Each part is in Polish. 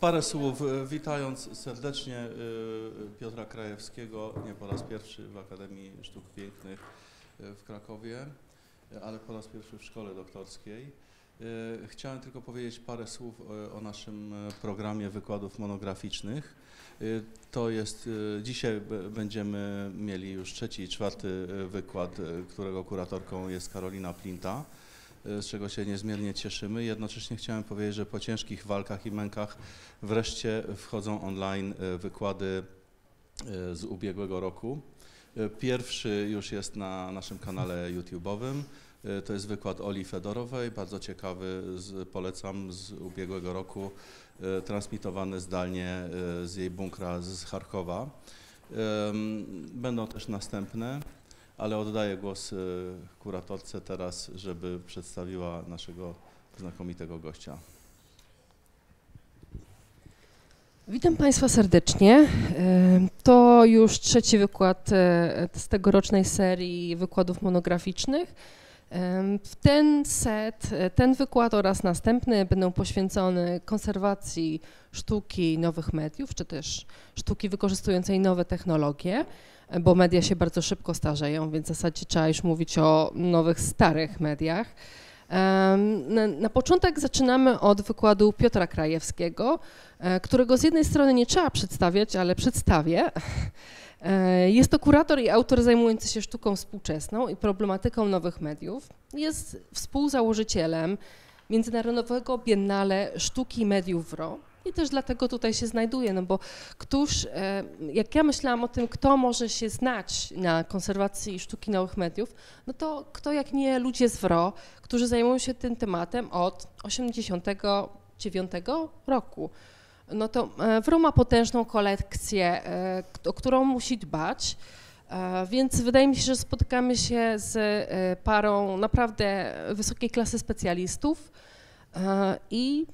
Parę słów e, witając serdecznie e, Piotra Krajewskiego, nie po raz pierwszy w Akademii Sztuk Pięknych e, w Krakowie, ale po raz pierwszy w szkole doktorskiej. Chciałem tylko powiedzieć parę słów o naszym programie wykładów monograficznych. To jest, dzisiaj będziemy mieli już trzeci i czwarty wykład, którego kuratorką jest Karolina Plinta. Y, z czego się niezmiernie cieszymy. Jednocześnie chciałem powiedzieć, że po ciężkich walkach i mękach wreszcie wchodzą online y, wykłady y, z ubiegłego roku. Pierwszy już jest na naszym kanale YouTube'owym. To jest wykład Oli Fedorowej, bardzo ciekawy, z, polecam, z ubiegłego roku, transmitowany zdalnie z jej bunkra z Charkowa. Będą też następne ale oddaję głos y, kuratorce teraz, żeby przedstawiła naszego znakomitego gościa. Witam Państwa serdecznie. Y, to już trzeci wykład y, z tegorocznej serii wykładów monograficznych. Ten set, ten wykład oraz następny będą poświęcone konserwacji sztuki nowych mediów, czy też sztuki wykorzystującej nowe technologie bo media się bardzo szybko starzeją, więc w zasadzie trzeba już mówić o nowych, starych mediach. Na, na początek zaczynamy od wykładu Piotra Krajewskiego, e, którego z jednej strony nie trzeba przedstawiać, ale przedstawię. E, jest to kurator i autor zajmujący się sztuką współczesną i problematyką nowych mediów. Jest współzałożycielem Międzynarodowego Biennale Sztuki Mediów w Ro, i też dlatego tutaj się znajduję, no bo któż, e, jak ja myślałam o tym, kto może się znać na konserwacji sztuki nowych mediów, no to kto jak nie ludzie z WRO, którzy zajmują się tym tematem od 89 roku. No to e, WRO ma potężną kolekcję, e, o którą musi dbać, więc wydaje mi się, że spotykamy się z parą naprawdę wysokiej klasy specjalistów i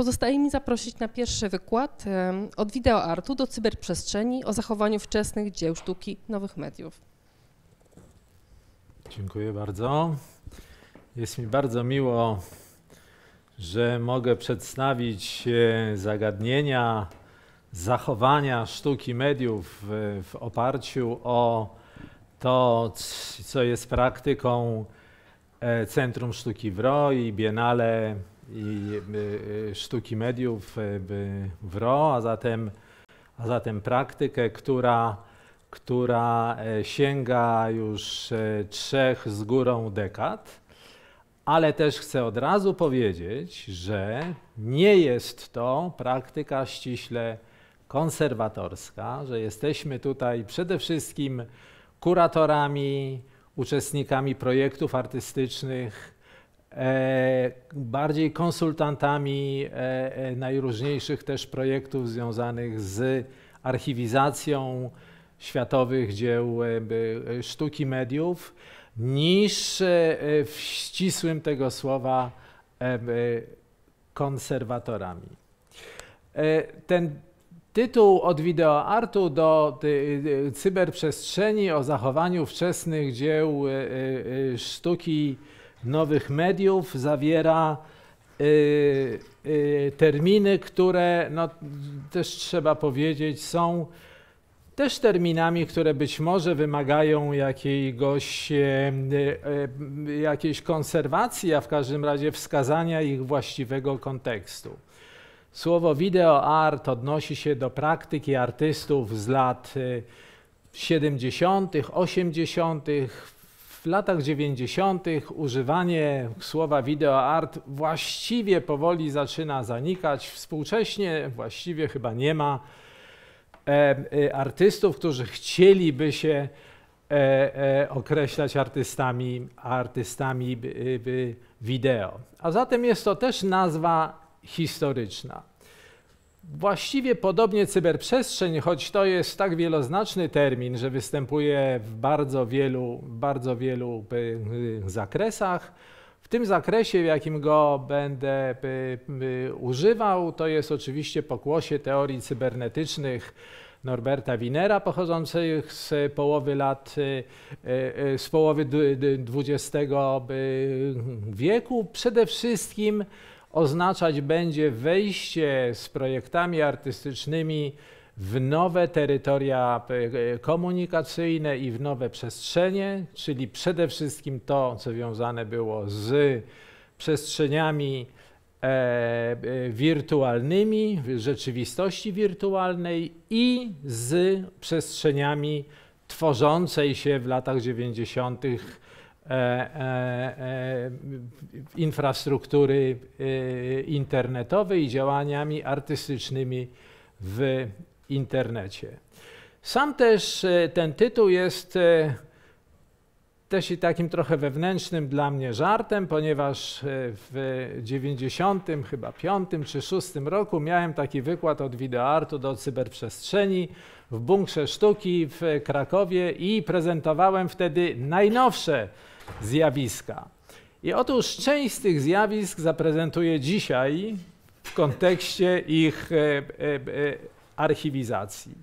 Pozostaje mi zaprosić na pierwszy wykład od wideoartu do cyberprzestrzeni o zachowaniu wczesnych dzieł sztuki nowych mediów. Dziękuję bardzo. Jest mi bardzo miło, że mogę przedstawić e, zagadnienia zachowania sztuki mediów e, w oparciu o to, co jest praktyką e, Centrum Sztuki w i Biennale i e, sztuki mediów e, w RO, a zatem, a zatem praktykę, która, która e, sięga już trzech z górą dekad. Ale też chcę od razu powiedzieć, że nie jest to praktyka ściśle konserwatorska, że jesteśmy tutaj przede wszystkim kuratorami, uczestnikami projektów artystycznych, E, bardziej konsultantami e, e, najróżniejszych też projektów związanych z archiwizacją światowych dzieł sztuki mediów, niż w ścisłym tego słowa konserwatorami. Ten tytuł od wideoartu do cyberprzestrzeni o zachowaniu wczesnych dzieł sztuki nowych mediów zawiera y, y, terminy, które no, też trzeba powiedzieć są też terminami, które być może wymagają jakiegoś, e, e, jakiejś konserwacji, a w każdym razie wskazania ich właściwego kontekstu. Słowo video art odnosi się do praktyki artystów z lat 70., e, 80., w latach 90. używanie słowa art właściwie powoli zaczyna zanikać. Współcześnie właściwie chyba nie ma e, e, artystów, którzy chcieliby się e, określać artystami, artystami wideo. A zatem jest to też nazwa historyczna. Właściwie podobnie cyberprzestrzeń, choć to jest tak wieloznaczny termin, że występuje w bardzo wielu, bardzo wielu y, y, zakresach. W tym zakresie, w jakim go będę y, używał, to jest oczywiście pokłosie teorii cybernetycznych Norberta Winera, pochodzących z połowy lat, z połowy XX wieku. Przede wszystkim oznaczać będzie wejście z projektami artystycznymi w nowe terytoria e, e, komunikacyjne i w nowe przestrzenie, czyli przede wszystkim to, co wiązane było z przestrzeniami e, e, wirtualnymi, rzeczywistości wirtualnej i z przestrzeniami tworzącej się w latach 90. E, e, e, infrastruktury internetowej i działaniami artystycznymi w internecie. Sam też ten tytuł jest też i takim trochę wewnętrznym dla mnie żartem, ponieważ w 90, chyba 5 czy 6 roku miałem taki wykład od wideoartu do cyberprzestrzeni w Bunkrze Sztuki w Krakowie i prezentowałem wtedy najnowsze zjawiska. I otóż część z tych zjawisk zaprezentuję dzisiaj w kontekście ich e, e, e, archiwizacji.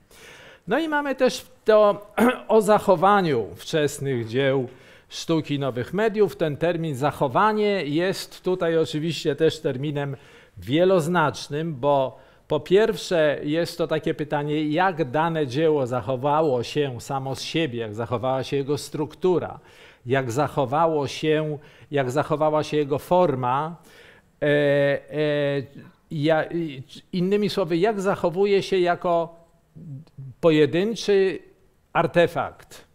No i mamy też to o zachowaniu wczesnych dzieł sztuki nowych mediów. Ten termin zachowanie jest tutaj oczywiście też terminem wieloznacznym, bo po pierwsze jest to takie pytanie, jak dane dzieło zachowało się samo z siebie, jak zachowała się jego struktura, jak zachowało się, jak zachowała się jego forma. E, e, ja, innymi słowy, jak zachowuje się jako pojedynczy artefakt.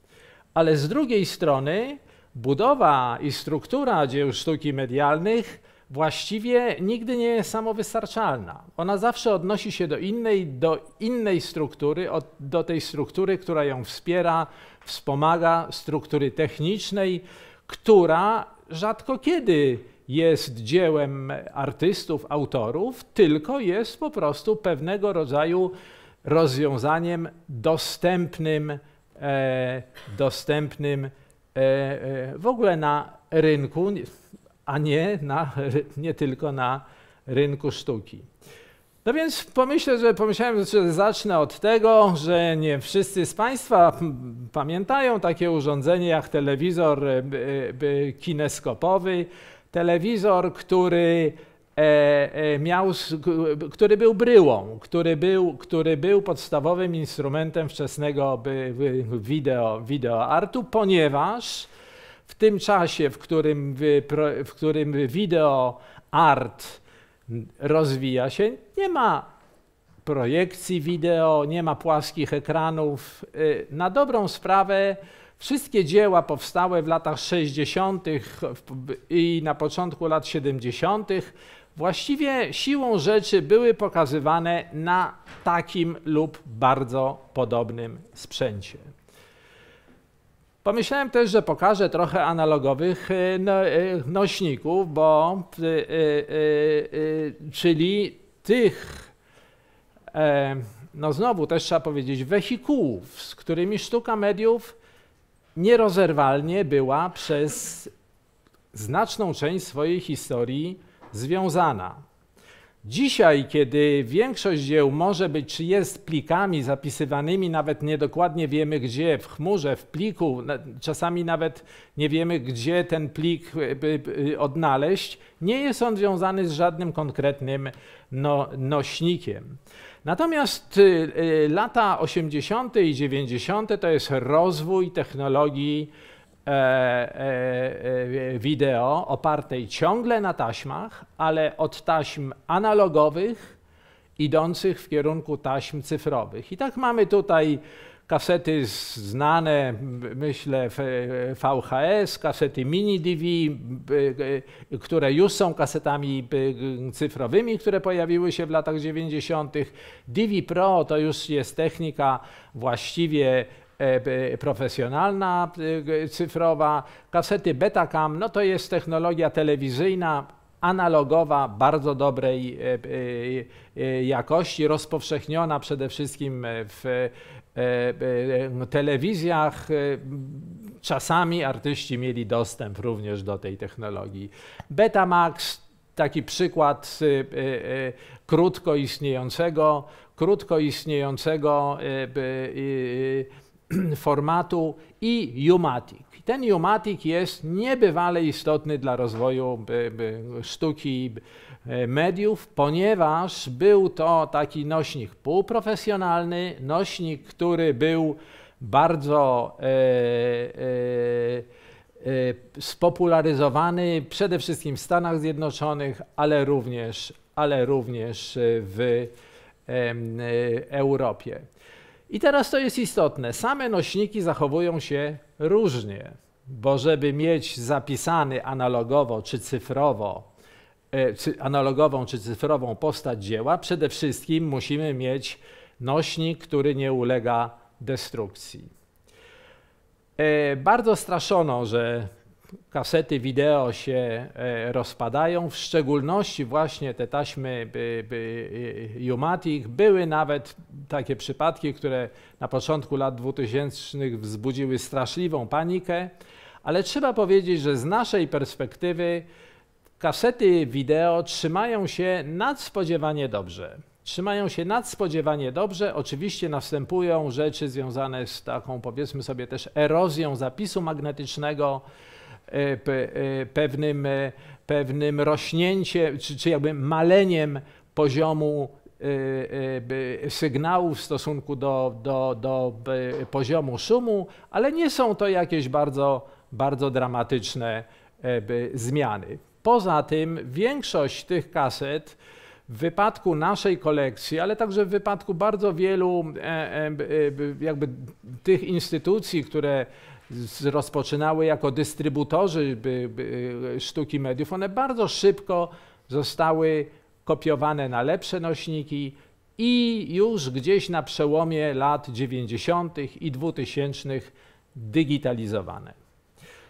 Ale z drugiej strony budowa i struktura dzieł sztuki medialnych właściwie nigdy nie jest samowystarczalna. Ona zawsze odnosi się do innej, do innej struktury, od, do tej struktury, która ją wspiera, wspomaga, struktury technicznej, która rzadko kiedy jest dziełem artystów, autorów, tylko jest po prostu pewnego rodzaju rozwiązaniem dostępnym, e, dostępnym e, e w ogóle na rynku a nie, na, nie tylko na rynku sztuki. No więc pomyślę, że pomyślałem, że zacznę od tego, że nie wszyscy z Państwa pamiętają takie urządzenie jak telewizor e, kineskopowy, telewizor, który e, e, miał, który był bryłą, który był, który był podstawowym instrumentem wczesnego wideo, ponieważ w tym czasie, w którym, w którym wideo art rozwija się, nie ma projekcji wideo, nie ma płaskich ekranów. Y, na dobrą sprawę, wszystkie dzieła powstałe w latach 60. i na początku lat 70. właściwie siłą rzeczy były pokazywane na takim lub bardzo podobnym sprzęcie. Pomyślałem też, że pokażę trochę analogowych y, no, y, nośników, bo y, czyli tych, e, no znowu też trzeba powiedzieć, wehikułów, z którymi sztuka mediów nierozerwalnie była przez znaczną część swojej historii związana. Dzisiaj, kiedy większość dzieł może być czy jest plikami zapisywanymi, nawet niedokładnie wiemy gdzie, w chmurze, w pliku, czasami nawet nie wiemy gdzie ten plik e, y, odnaleźć, nie jest on związany z żadnym konkretnym no, nośnikiem. Natomiast y, y, lata 80. i 90. to jest rozwój technologii E, e, e, wideo opartej ciągle na taśmach, ale od taśm analogowych idących w kierunku taśm cyfrowych. I tak mamy tutaj kasety znane, myślę, VHS, kasety mini DV, które już są kasetami cyfrowymi, które pojawiły się w latach 90. DV Pro to już jest technika właściwie E, profesjonalna e, cyfrowa, kasety Betacam, no to jest technologia telewizyjna, analogowa, bardzo dobrej e, jakości, rozpowszechniona przede wszystkim w telewizjach. Czasami artyści mieli dostęp również do tej technologii. Betamax, taki przykład krótko istniejącego, krótko istniejącego formatu i Umatic. Ten Umatic jest niebywale istotny dla rozwoju sztuki e, mediów, ponieważ był to taki nośnik półprofesjonalny, nośnik, który był bardzo e, e, e, spopularyzowany przede wszystkim w Stanach Zjednoczonych, ale również, ale również w e, Europie. I teraz to jest istotne. Same nośniki zachowują się różnie, bo żeby mieć zapisany analogowo czy cyfrowo, e, czy analogową czy cyfrową postać dzieła, przede wszystkim musimy mieć nośnik, który nie ulega destrukcji. E, bardzo straszono, że kasety wideo się e, rozpadają, w szczególności właśnie te taśmy Jumatic. E, Były nawet takie przypadki, które na początku lat 2000 wzbudziły straszliwą panikę, ale trzeba powiedzieć, że z naszej perspektywy kasety wideo trzymają się nadspodziewanie dobrze. Trzymają się nadspodziewanie dobrze. Oczywiście następują rzeczy związane z taką, powiedzmy sobie, też erozją zapisu magnetycznego. E, e, pewnym, e, pewnym rośnięciem, czy, czy jakby maleniem poziomu sygnału w stosunku do, do, do poziomu szumu, ale nie są to jakieś bardzo, bardzo dramatyczne zmiany. Poza tym większość tych kaset w wypadku naszej kolekcji, ale także w wypadku bardzo wielu jakby tych instytucji, które rozpoczynały jako dystrybutorzy e, sztuki mediów, one bardzo szybko zostały kopiowane na lepsze nośniki i już gdzieś na przełomie lat 90. i 2000 digitalizowane.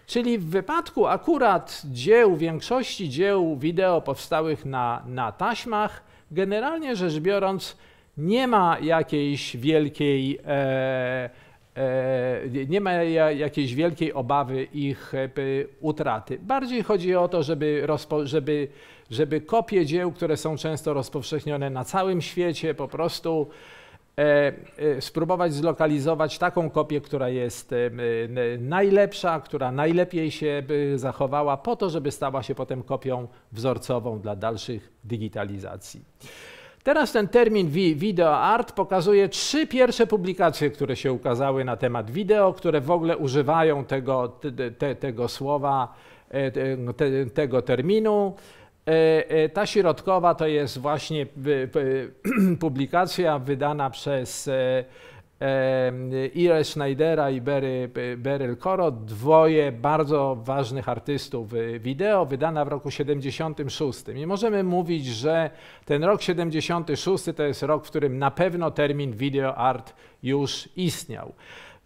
Czyli w wypadku akurat dzieł, większości dzieł wideo powstałych na, na taśmach, generalnie rzecz biorąc, nie ma jakiejś wielkiej e, E, nie ma jakiejś wielkiej obawy ich e, utraty. Bardziej chodzi o to, żeby, żeby, żeby kopie dzieł, które są często rozpowszechnione na całym świecie, po prostu e, spróbować zlokalizować taką kopię, która jest najlepsza, która najlepiej się zachowała, po to, żeby stała się potem kopią wzorcową dla dalszych digitalizacji. Teraz ten termin video art pokazuje trzy pierwsze publikacje, które się ukazały na temat wideo, które w ogóle używają tego, te, te, tego słowa, e, no, te, tego terminu. E, e, ta środkowa to jest właśnie publikacja wydana przez Ire Schneidera i Beryl Koro, dwoje bardzo ważnych artystów y, wideo, wydana w roku 76. I możemy mówić, że ten rok 76 to jest rok, w którym na pewno termin video art już istniał.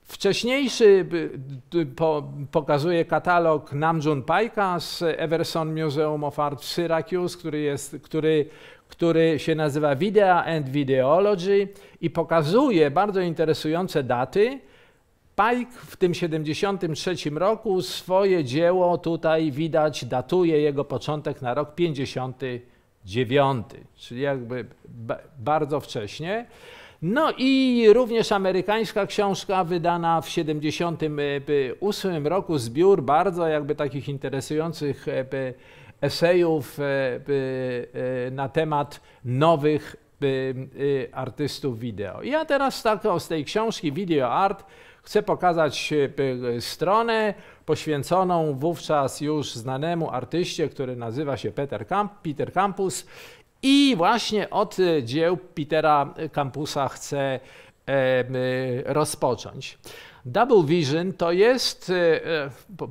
Wcześniejszy y, y, po, pokazuje katalog Namjoon Paika z Everson Museum of Art w Syracuse, który, jest, który który się nazywa Video and Videology i pokazuje bardzo interesujące daty. Pike w tym 73 roku swoje dzieło tutaj widać, datuje jego początek na rok 59, czyli jakby bardzo wcześnie. No i również amerykańska książka wydana w 78 e, roku, zbiór bardzo jakby takich interesujących e, esejów e, e, na temat nowych y, artystów wideo. Ja teraz taką z tej książki Video Art chcę pokazać e, stronę poświęconą wówczas już znanemu artyście, który nazywa się Peter, Camp, Peter Campus i właśnie od dzieł Petera Campusa chcę rozpocząć. Double Vision to jest,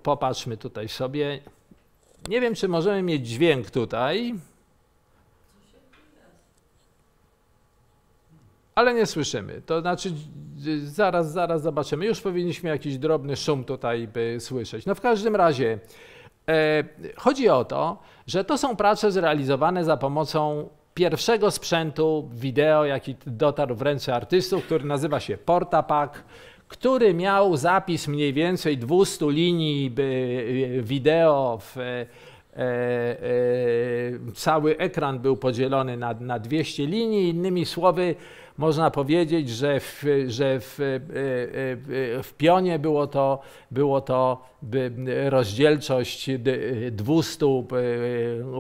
popatrzmy tutaj sobie, nie wiem, czy możemy mieć dźwięk tutaj. Ale nie słyszymy. To znaczy, zaraz, zaraz zobaczymy. Już powinniśmy jakiś drobny szum tutaj by słyszeć. No w każdym razie, e, chodzi o to, że to są prace zrealizowane za pomocą pierwszego sprzętu wideo, jaki dotarł w ręce artystów, który nazywa się Portapak który miał zapis mniej więcej 200 linii e, wideo w, e, e, e, cały ekran był podzielony na, na 200 linii. Innymi słowy, można powiedzieć, że w, że w, e, w pionie było to, było to rozdzielczość 200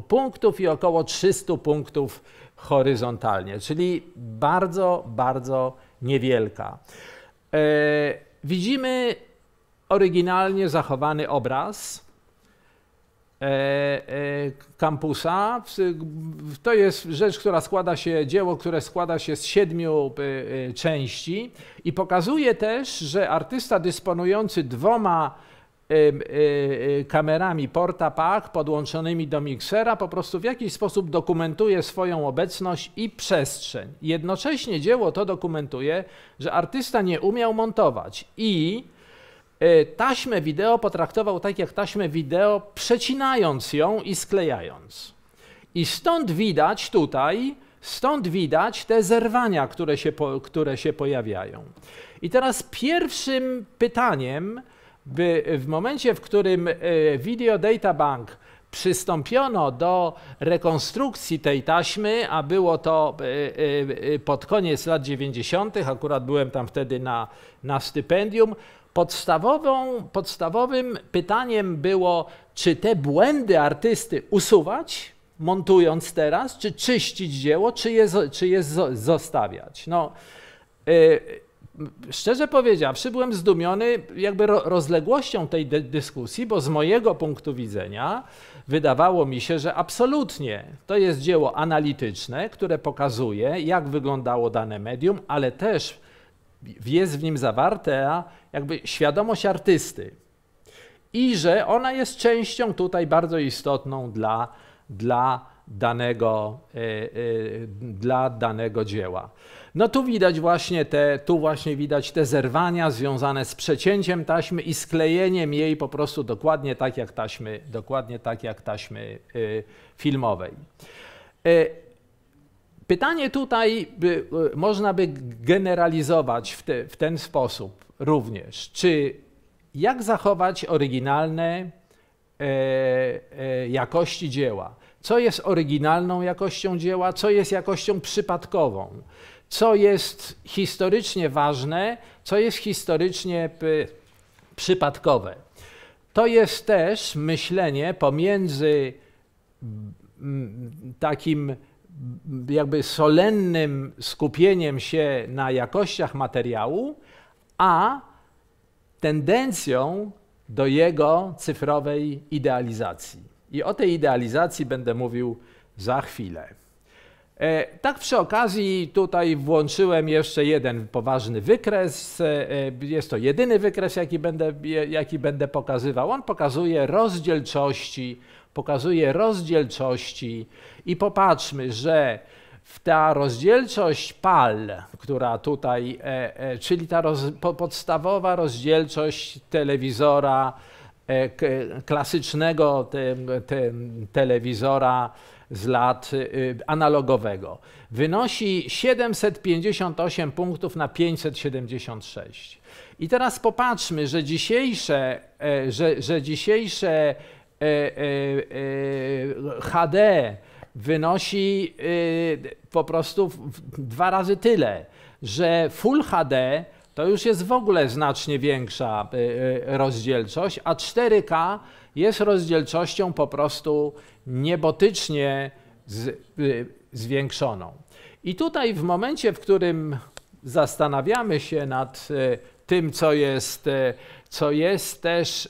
punktów i około 300 punktów horyzontalnie, czyli bardzo, bardzo niewielka. E, widzimy oryginalnie zachowany obraz e, e, kampusa. To jest rzecz, która składa się, dzieło, które składa się z siedmiu części i pokazuje też, że artysta dysponujący dwoma E, e, kamerami Porta Pak podłączonymi do miksera, po prostu w jakiś sposób dokumentuje swoją obecność i przestrzeń. Jednocześnie dzieło to dokumentuje, że artysta nie umiał montować i e, taśmę wideo potraktował tak jak taśmę wideo, przecinając ją i sklejając. I stąd widać tutaj, stąd widać te zerwania, które się, które się pojawiają. I teraz pierwszym pytaniem, by w momencie, w którym e, Video Data Bank przystąpiono do rekonstrukcji tej taśmy, a było to e, e, pod koniec lat 90., akurat byłem tam wtedy na, na stypendium, Podstawową, podstawowym pytaniem było, czy te błędy artysty usuwać, montując teraz, czy czyścić dzieło, czy je, czy je zostawiać. No, szczerze powiedziawszy, byłem zdumiony jakby rozległością tej dyskusji, bo z mojego punktu widzenia wydawało mi się, że absolutnie to jest dzieło analityczne, które pokazuje, jak wyglądało dane medium, ale też jest w nim zawarta jakby świadomość artysty. I że ona jest częścią tutaj bardzo istotną dla, dla, danego, e, e, dla danego dzieła. No tu widać właśnie te, tu właśnie widać te zerwania związane z przecięciem taśmy i sklejeniem jej po prostu dokładnie tak jak taśmy, dokładnie tak jak taśmy y, filmowej. Y, pytanie tutaj by, y, można by generalizować w, te, w ten sposób również. Czy jak zachować oryginalne e, e, jakości dzieła? Co jest oryginalną jakością dzieła, co jest jakością przypadkową? co jest historycznie ważne, co jest historycznie przypadkowe. To jest też myślenie pomiędzy takim jakby solennym skupieniem się na jakościach materiału, a tendencją do jego cyfrowej idealizacji. I o tej idealizacji będę mówił za chwilę. E, tak przy okazji tutaj włączyłem jeszcze jeden poważny wykres. E, e, jest to jedyny wykres, jaki będę, jaki będę pokazywał. On pokazuje rozdzielczości, pokazuje rozdzielczości i popatrzmy, że ta rozdzielczość PAL, która tutaj, czyli ta roz, podstawowa rozdzielczość telewizora klasycznego te, te, telewizora z lat y, analogowego. Wynosi 758 punktów na 576. I teraz popatrzmy, że dzisiejsze, e, że, że dzisiejsze e, e, HD wynosi y, po prostu dwa razy tyle, że Full HD to już jest w ogóle znacznie większa rozdzielczość, a 4K jest rozdzielczością po prostu niebotycznie z, y, zwiększoną. I tutaj w momencie, w którym zastanawiamy się nad y, tym, co jest, y, co jest też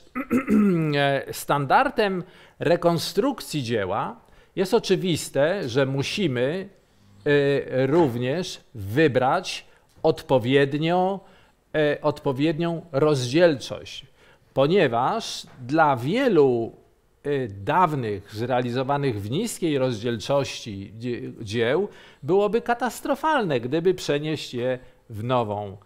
e, standardem rekonstrukcji dzieła, jest oczywiste, że musimy y, również wybrać odpowiednio, e, odpowiednią rozdzielczość ponieważ dla wielu y, dawnych, zrealizowanych w niskiej rozdzielczości dzieł, byłoby katastrofalne, gdyby przenieść je w nową,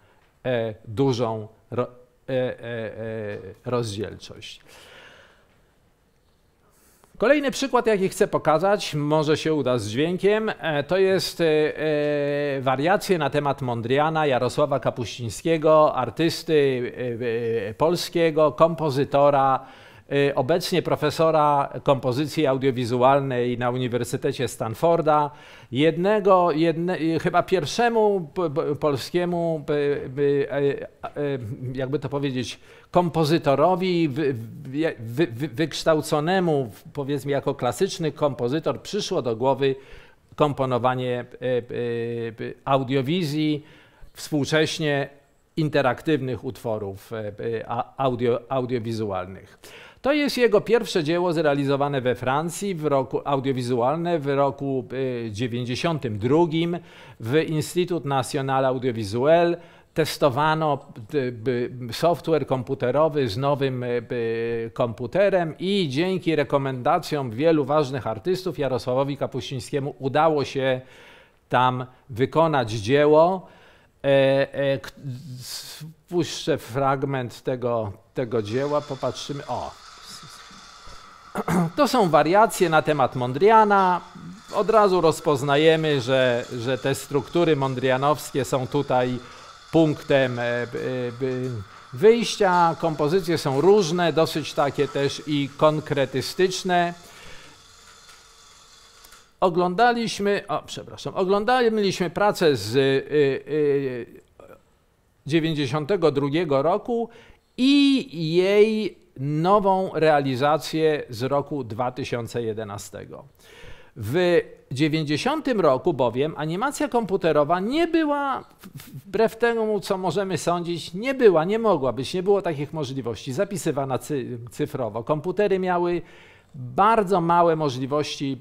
e, dużą e, e, rozdzielczość. Kolejny przykład, jaki chcę pokazać, może się uda z dźwiękiem, e, to jest e, e, wariacje na temat Mondriana Jarosława Kapuścińskiego, artysty polskiego, kompozytora, Y, obecnie profesora kompozycji audiowizualnej na Uniwersytecie Stanforda, jednego, jedne, y, chyba pierwszemu polskiemu, y, jakby to powiedzieć, kompozytorowi wy, wy, wy, wykształconemu, powiedzmy jako klasyczny kompozytor, przyszło do głowy komponowanie audiowizji, współcześnie interaktywnych utworów audio, audiowizualnych. To jest jego pierwsze dzieło zrealizowane we Francji, w roku audiowizualne w roku 1992 y, w Instytut National Audiovisuel testowano y, software komputerowy z nowym y, komputerem i dzięki rekomendacjom wielu ważnych artystów Jarosławowi Kapuścińskiemu udało się tam wykonać dzieło. E, e, Puszczę fragment tego, tego dzieła, popatrzymy. O, To są wariacje na temat Mondriana. Od razu rozpoznajemy, że, że te struktury mondrianowskie są tutaj punktem e, e, wyjścia. Kompozycje są różne, dosyć takie też i konkretystyczne. Oglądaliśmy, o przepraszam, oglądaliśmy pracę z y, y, roku i jej nową realizację z roku 2011. W 90 roku bowiem animacja komputerowa nie była, wbrew temu co możemy sądzić, nie była, nie mogła być, nie było takich możliwości, zapisywana cyfrowo. Komputery miały bardzo małe możliwości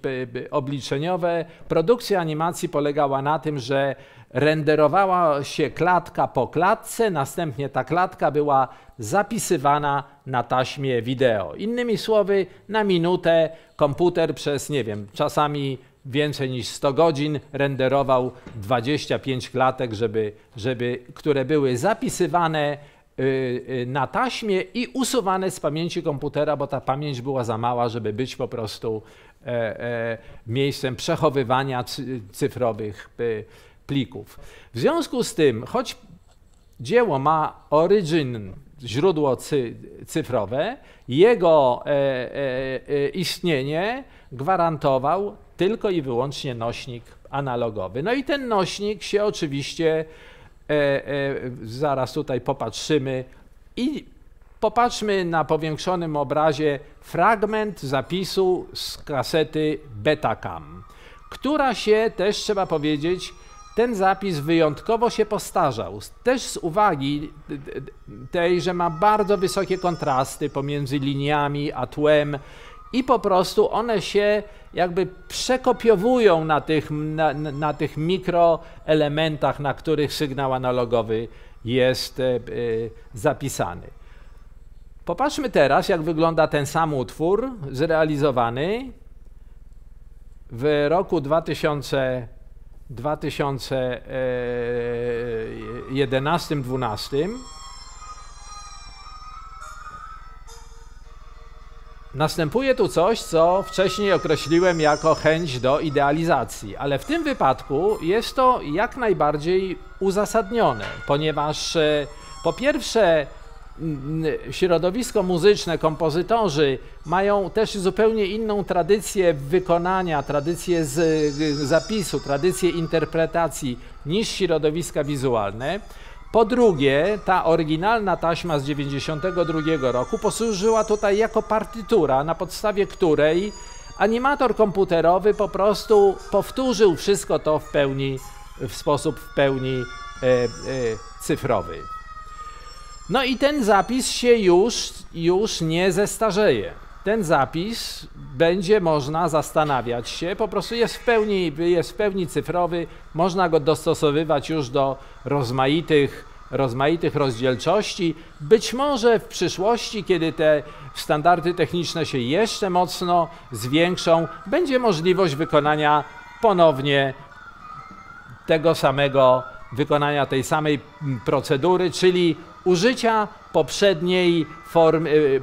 obliczeniowe. Produkcja animacji polegała na tym, że renderowała się klatka po klatce, następnie ta klatka była zapisywana na taśmie wideo. Innymi słowy, na minutę komputer przez, nie wiem, czasami więcej niż 100 godzin renderował 25 klatek, żeby, żeby, które były zapisywane y, y, na taśmie i usuwane z pamięci komputera, bo ta pamięć była za mała, żeby być po prostu e, e, miejscem przechowywania cyfrowych y, plików. W związku z tym, choć dzieło ma origin, źródło cy, cyfrowe, jego e, e, e, istnienie gwarantował tylko i wyłącznie nośnik analogowy. No i ten nośnik się oczywiście, e, e, zaraz tutaj popatrzymy i Popatrzmy na powiększonym obrazie fragment zapisu z kasety Betacam, która się też trzeba powiedzieć ten zapis wyjątkowo się postarzał. Też z uwagi y, y, tej, że ma bardzo wysokie kontrasty pomiędzy liniami a tłem i po prostu one się jakby przekopiowują na tych, na, na tych mikroelementach, na których sygnał analogowy jest e, e, zapisany. Popatrzmy teraz, jak wygląda ten sam utwór zrealizowany w roku 2000. 2011-2012 e, następuje tu coś, co wcześniej określiłem jako chęć do idealizacji, ale w tym wypadku jest to jak najbardziej uzasadnione, ponieważ e, po pierwsze, środowisko muzyczne, kompozytorzy mają też zupełnie inną tradycję wykonania, tradycję z, y, zapisu, tradycję interpretacji niż środowiska wizualne. Po drugie, ta oryginalna taśma z 1992 roku posłużyła tutaj jako partytura, na podstawie której animator komputerowy po prostu powtórzył wszystko to w pełni, w sposób w pełni e, e, cyfrowy. No i ten zapis się już, już nie zestarzeje. Ten zapis będzie można zastanawiać się, po prostu jest w, pełni, jest w pełni cyfrowy, można go dostosowywać już do rozmaitych, rozmaitych rozdzielczości. Być może w przyszłości, kiedy te standardy techniczne się jeszcze mocno zwiększą, będzie możliwość wykonania ponownie tego samego wykonania tej samej procedury, czyli użycia poprzedniej formy,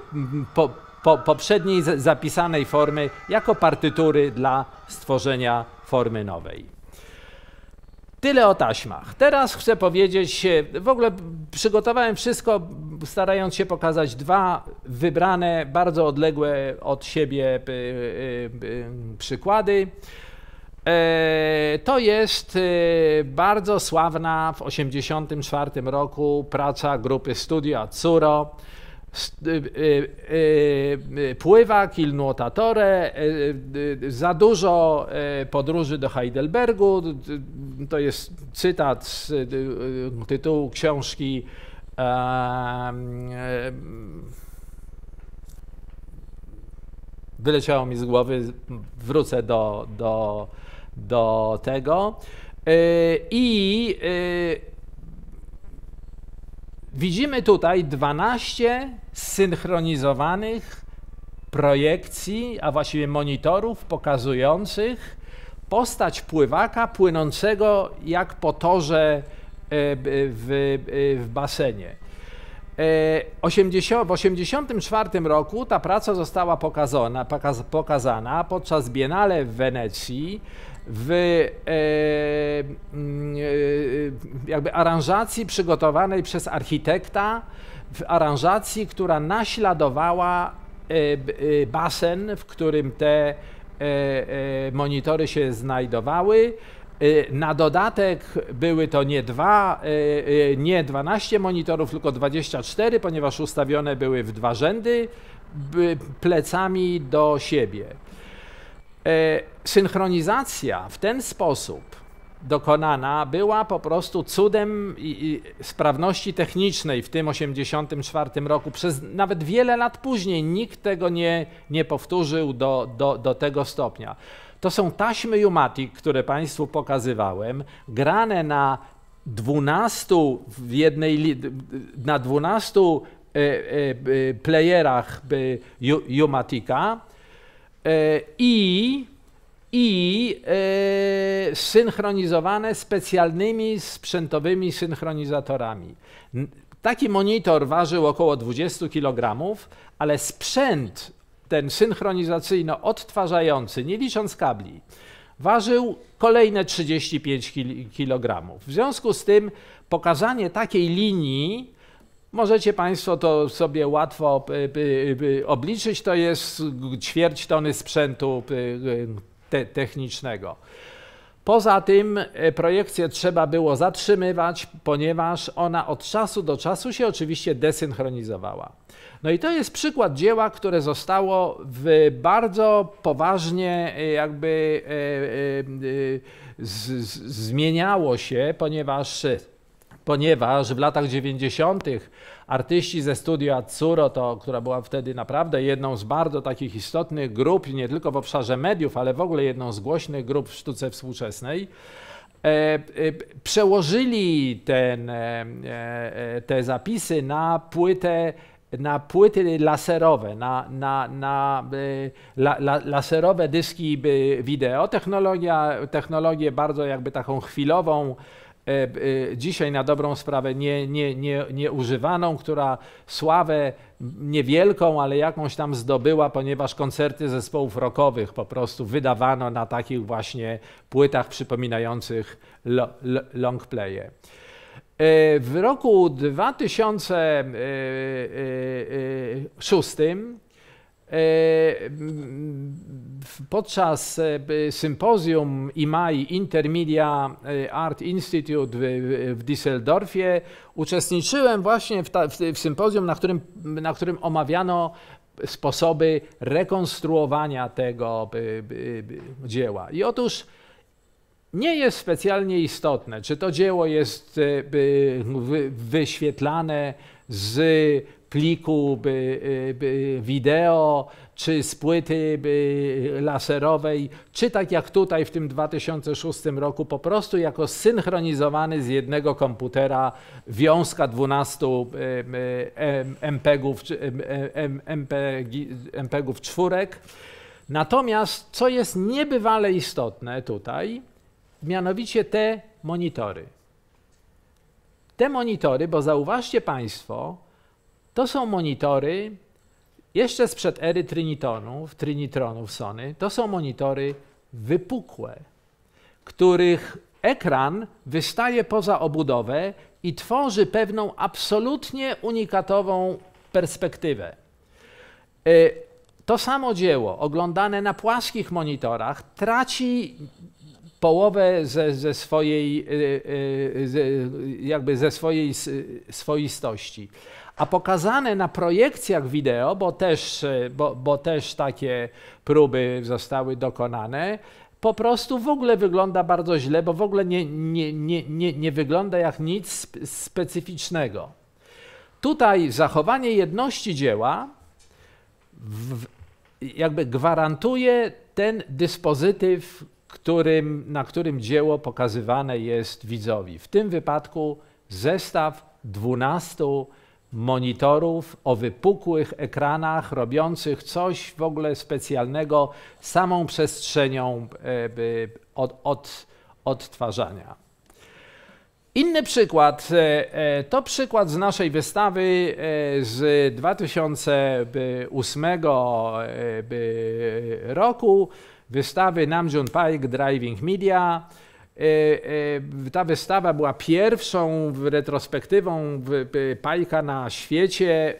po, po, poprzedniej zapisanej formy jako partytury dla stworzenia formy nowej. Tyle o taśmach. Teraz chcę powiedzieć, y, w ogóle przygotowałem wszystko, starając się pokazać dwa wybrane, bardzo odległe od siebie y, y, przykłady. E, to jest e, bardzo sławna w 1984 roku praca grupy Studio Curo. E, Pływak Il Nuotatore, za dużo podróży do Heidelbergu. To jest cytat z tytułu książki. Wyleciało mi z głowy, wrócę do, do do tego. Y, I y, widzimy tutaj 12 synchronizowanych projekcji, a właściwie monitorów pokazujących postać pływaka płynącego jak po torze y, w, w basenie. 80, e, w 1984 roku ta praca została pokazana, pokaz, pokazana podczas Biennale w Wenecji w e, mm, e, jakby aranżacji przygotowanej przez architekta, w aranżacji, która naśladowała e, basen, w którym te monitory się znajdowały. Y, na dodatek były to nie, dwa, y, y, nie 12 monitorów, tylko 24, ponieważ ustawione były w dwa rzędy plecami do siebie. Synchronizacja w ten sposób dokonana była po prostu cudem sprawności technicznej w tym 1984 roku. Przez nawet wiele lat później nikt tego nie, nie powtórzył do, do, do tego stopnia. To są taśmy Jumatic, które Państwu pokazywałem, grane na 12 w jednej, na 12 e, e, playerach Jumatica e, i, i synchronizowane specjalnymi sprzętowymi synchronizatorami. Taki monitor ważył około 20 kg, ale sprzęt ten synchronizacyjno-odtwarzający, nie licząc kabli, ważył kolejne 35 kg. W związku z tym pokazanie takiej linii, możecie Państwo to sobie łatwo obliczyć, to jest ćwierć tony sprzętu technicznego. Poza tym e, projekcję trzeba było zatrzymywać, ponieważ ona od czasu do czasu się oczywiście desynchronizowała. No i to jest przykład dzieła, które zostało w bardzo poważnie e, jakby e, zmieniało się, ponieważ ponieważ w latach 90. artyści ze studia Atsuro, to, która była wtedy naprawdę jedną z bardzo takich istotnych grup, nie tylko w obszarze mediów, ale w ogóle jedną z głośnych grup w sztuce współczesnej, e, e, przełożyli ten, e, te zapisy na płytę na płyty laserowe, na, na, na la, la, laserowe dyski wideo. Technologia, technologię bardzo jakby taką chwilową, E, e, dzisiaj na dobrą sprawę nie, nie, nie, nie używaną, która sławę niewielką, ale jakąś tam zdobyła, ponieważ koncerty zespołów rockowych po prostu wydawano na takich właśnie płytach przypominających longplaye. E, w roku 2006 E, podczas e, sympozjum IMAI Intermedia e, Art Institute w, w Düsseldorfie uczestniczyłem właśnie w, ta, w, w sympozjum, na którym, na którym omawiano sposoby rekonstruowania tego dzieła. I otóż nie jest specjalnie istotne, czy to dzieło jest wyświetlane z pliku by, y, by, wideo, czy z płyty by, laserowej, czy tak jak tutaj w tym 2006 roku, po prostu jako synchronizowany z jednego komputera wiązka 12 MPEGów, MPEGów czwórek. Natomiast, co jest niebywale istotne tutaj, mianowicie te monitory. Te monitory, bo zauważcie Państwo, to są monitory jeszcze sprzed ery Trinitonów, Trinitronów Sony. To są monitory wypukłe, których ekran wystaje poza obudowę i tworzy pewną absolutnie unikatową perspektywę. E, to samo dzieło oglądane na płaskich monitorach traci połowę ze, ze swojej, e, e, jakby ze swojej swoistości a pokazane na projekcjach wideo, bo też, e, bo, bo też takie próby zostały dokonane, po prostu w ogóle wygląda bardzo źle, bo w ogóle nie, nie, nie, nie, nie wygląda jak nic specyficznego. Tutaj zachowanie jedności dzieła w, jakby gwarantuje ten dyspozytyw, którym, na którym dzieło pokazywane jest widzowi. W tym wypadku zestaw 12 monitorów, o wypukłych ekranach, robiących coś w ogóle specjalnego samą przestrzenią e, od, od, odtwarzania. Inny przykład e, e, to przykład z naszej wystawy z 2008 roku, wystawy Namjoon Pike Driving Media. Y, y, ta wystawa była pierwszą retrospektywą y, Pajka na świecie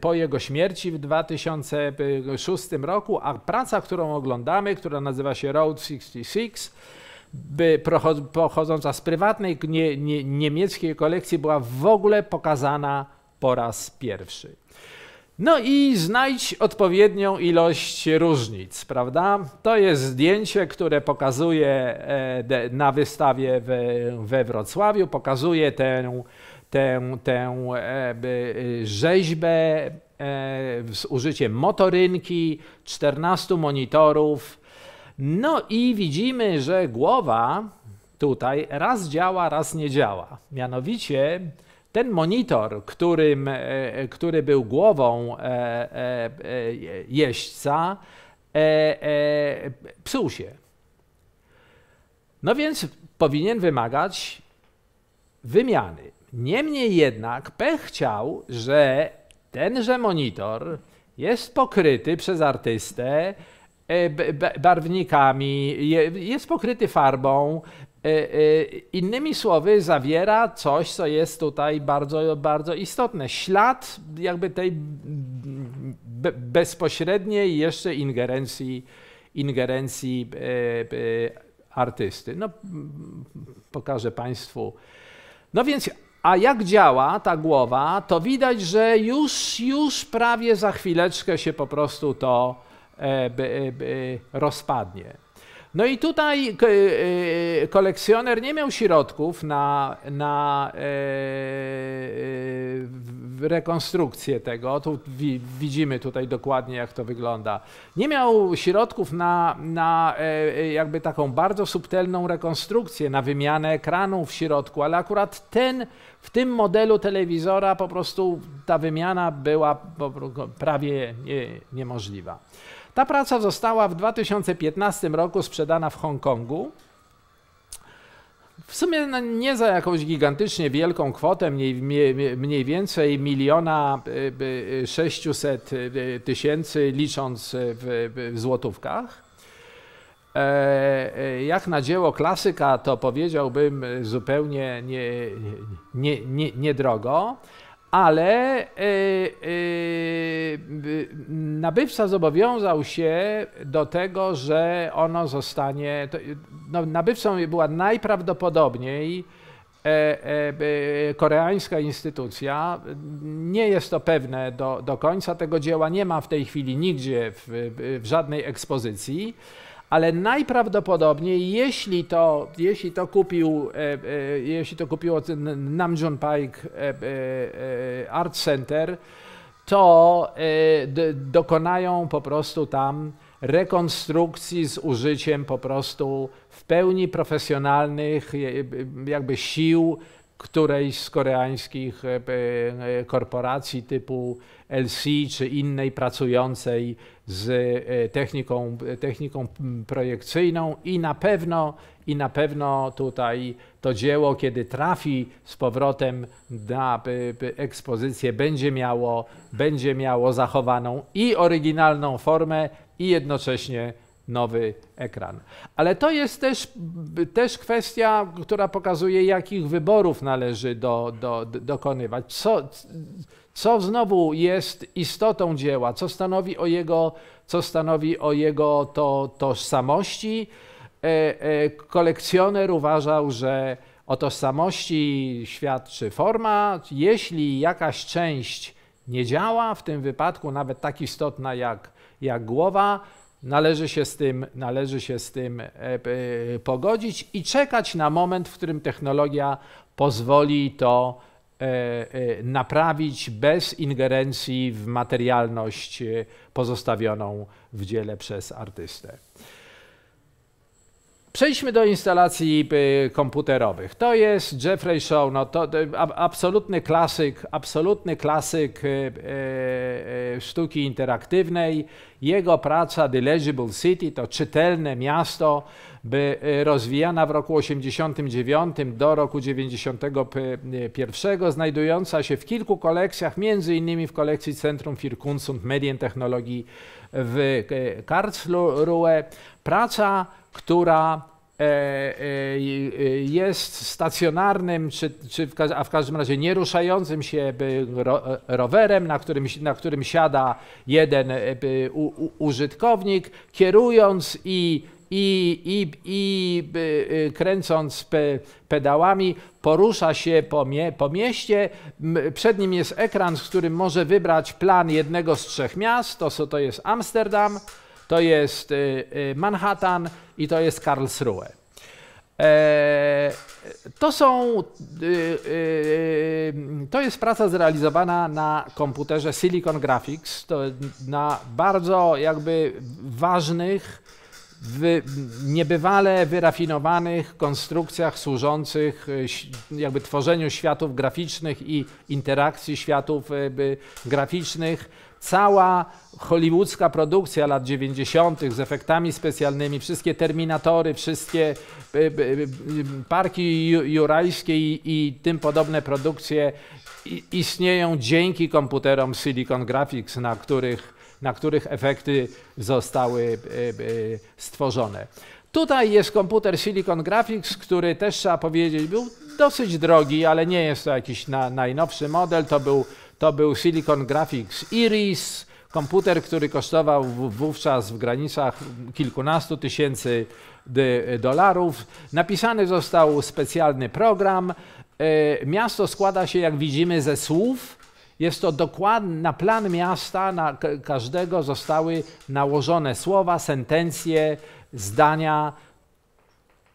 po jego śmierci w 2006 roku, a praca, którą oglądamy, która nazywa się Road 66, by pochodząca z prywatnej nie, nie, niemieckiej kolekcji, była w ogóle pokazana po raz pierwszy. No i znajdź odpowiednią ilość różnic, prawda? To jest zdjęcie, które pokazuje e, na wystawie we Wrocławiu, pokazuje tę, tę, tę e, rzeźbę e, z użyciem motorynki, 14 monitorów. No i widzimy, że głowa tutaj raz działa, raz nie działa. Mianowicie ten monitor, którym, e, e, który był głową e, jeźdźca, psuł się. No więc powinien wymagać wymiany. Niemniej jednak pech chciał, że tenże monitor jest pokryty przez artystę barwnikami, jest pokryty farbą, Y, y, innymi słowy, zawiera coś, co jest tutaj bardzo, bardzo istotne. Ślad jakby tej bezpośredniej jeszcze ingerencji, ingerencji y, artysty. No, pokażę Państwu. No więc, a jak działa ta głowa, to widać, że już, już prawie za chwileczkę się po prostu to e, e, rozpadnie. No i tutaj e, e, kolekcjoner nie miał środków na, na e, rekonstrukcję tego. Tu widzimy tutaj dokładnie, jak to wygląda. Nie miał środków na, na jakby taką bardzo subtelną rekonstrukcję, na wymianę ekranu w środku, ale akurat ten, w tym modelu telewizora po prostu ta wymiana była prawie niemożliwa. Ta praca została w 2015 roku sprzedana w Hongkongu. W sumie no, nie za jakąś gigantycznie wielką kwotę, mniej, mniej, więcej miliona 600 y, y, y, tysięcy licząc w, w złotówkach. E, e, jak na dzieło klasyka, to powiedziałbym zupełnie niedrogo. Nie, nie, nie, nie ale e, e, nabywca zobowiązał się do tego, że ono zostanie. No, nabywcą była najprawdopodobniej e, koreańska instytucja. Nie jest to pewne do, do końca tego dzieła, nie ma w tej chwili nigdzie w, w żadnej ekspozycji ale najprawdopodobniej, jeśli to, jeśli to kupił, e, e, jeśli to kupiło Namjoon Pike e, e, Art Center, to e, d, dokonają po prostu tam rekonstrukcji z użyciem po prostu w pełni profesjonalnych jakby sił którejś z koreańskich e, e, korporacji typu LC czy innej pracującej z e, techniką, techniką projekcyjną i na pewno i na pewno tutaj to dzieło, kiedy trafi z powrotem na ekspozycję, będzie miało, będzie miało zachowaną i oryginalną formę, i jednocześnie nowy ekran. Ale to jest też, też kwestia, która pokazuje, jakich wyborów należy do, do, dokonywać. Co, co znowu jest istotą dzieła, co stanowi o jego, co stanowi o jego to, tożsamości. E, e, kolekcjoner uważał, że o tożsamości świadczy forma. Jeśli jakaś część nie działa, w tym wypadku nawet tak istotna jak, jak głowa, Należy się z tym, należy się z tym e, e, pogodzić i czekać na moment, w którym technologia pozwoli to e, naprawić bez ingerencji w materialność pozostawioną w dziele przez artystę. Przejdźmy do instalacji y, komputerowych. To jest Jeffrey Shaw, no to absolutny klasyk, absolutny klasyk y, y, sztuki interaktywnej. Jego praca The Legible City to czytelne miasto, by rozwijana w roku 89 do roku 91, znajdująca się w kilku kolekcjach, między innymi w kolekcji Centrum für Kunst Medientechnologii w Karlsruhe. Praca która e, e, jest stacjonarnym, czy, czy w, a w każdym razie nieruszającym się rowerem, na którym, na którym siada jeden e, użytkownik, kierując i, i, i, i kręcąc pedałami, porusza się po, mie, po mieście. Przed nim jest ekran, z którym może wybrać plan jednego z trzech miast, to, to jest Amsterdam. To jest y, y, Manhattan i to jest Karlsruhe. E, to są, y, to jest praca zrealizowana na komputerze Silicon Graphics, to na bardzo jakby ważnych, niebywale wyrafinowanych konstrukcjach służących jakby tworzeniu światów graficznych i interakcji światów graficznych cała hollywoodzka produkcja lat 90. z efektami specjalnymi, wszystkie terminatory, wszystkie y, y, y, parki jurajskie i, i tym podobne produkcje istnieją dzięki komputerom Silicon Graphics, na których, na których efekty zostały stworzone. Tutaj jest komputer Silicon Graphics, który też trzeba powiedzieć był dosyć drogi, ale nie jest to jakiś na, najnowszy model. To był to był Silicon Graphics Iris, komputer, który kosztował wówczas w granicach kilkunastu tysięcy dolarów. Napisany został specjalny program. E, miasto składa się, jak widzimy, ze słów. Jest to dokładny, na plan miasta, na każdego zostały nałożone słowa, sentencje, zdania.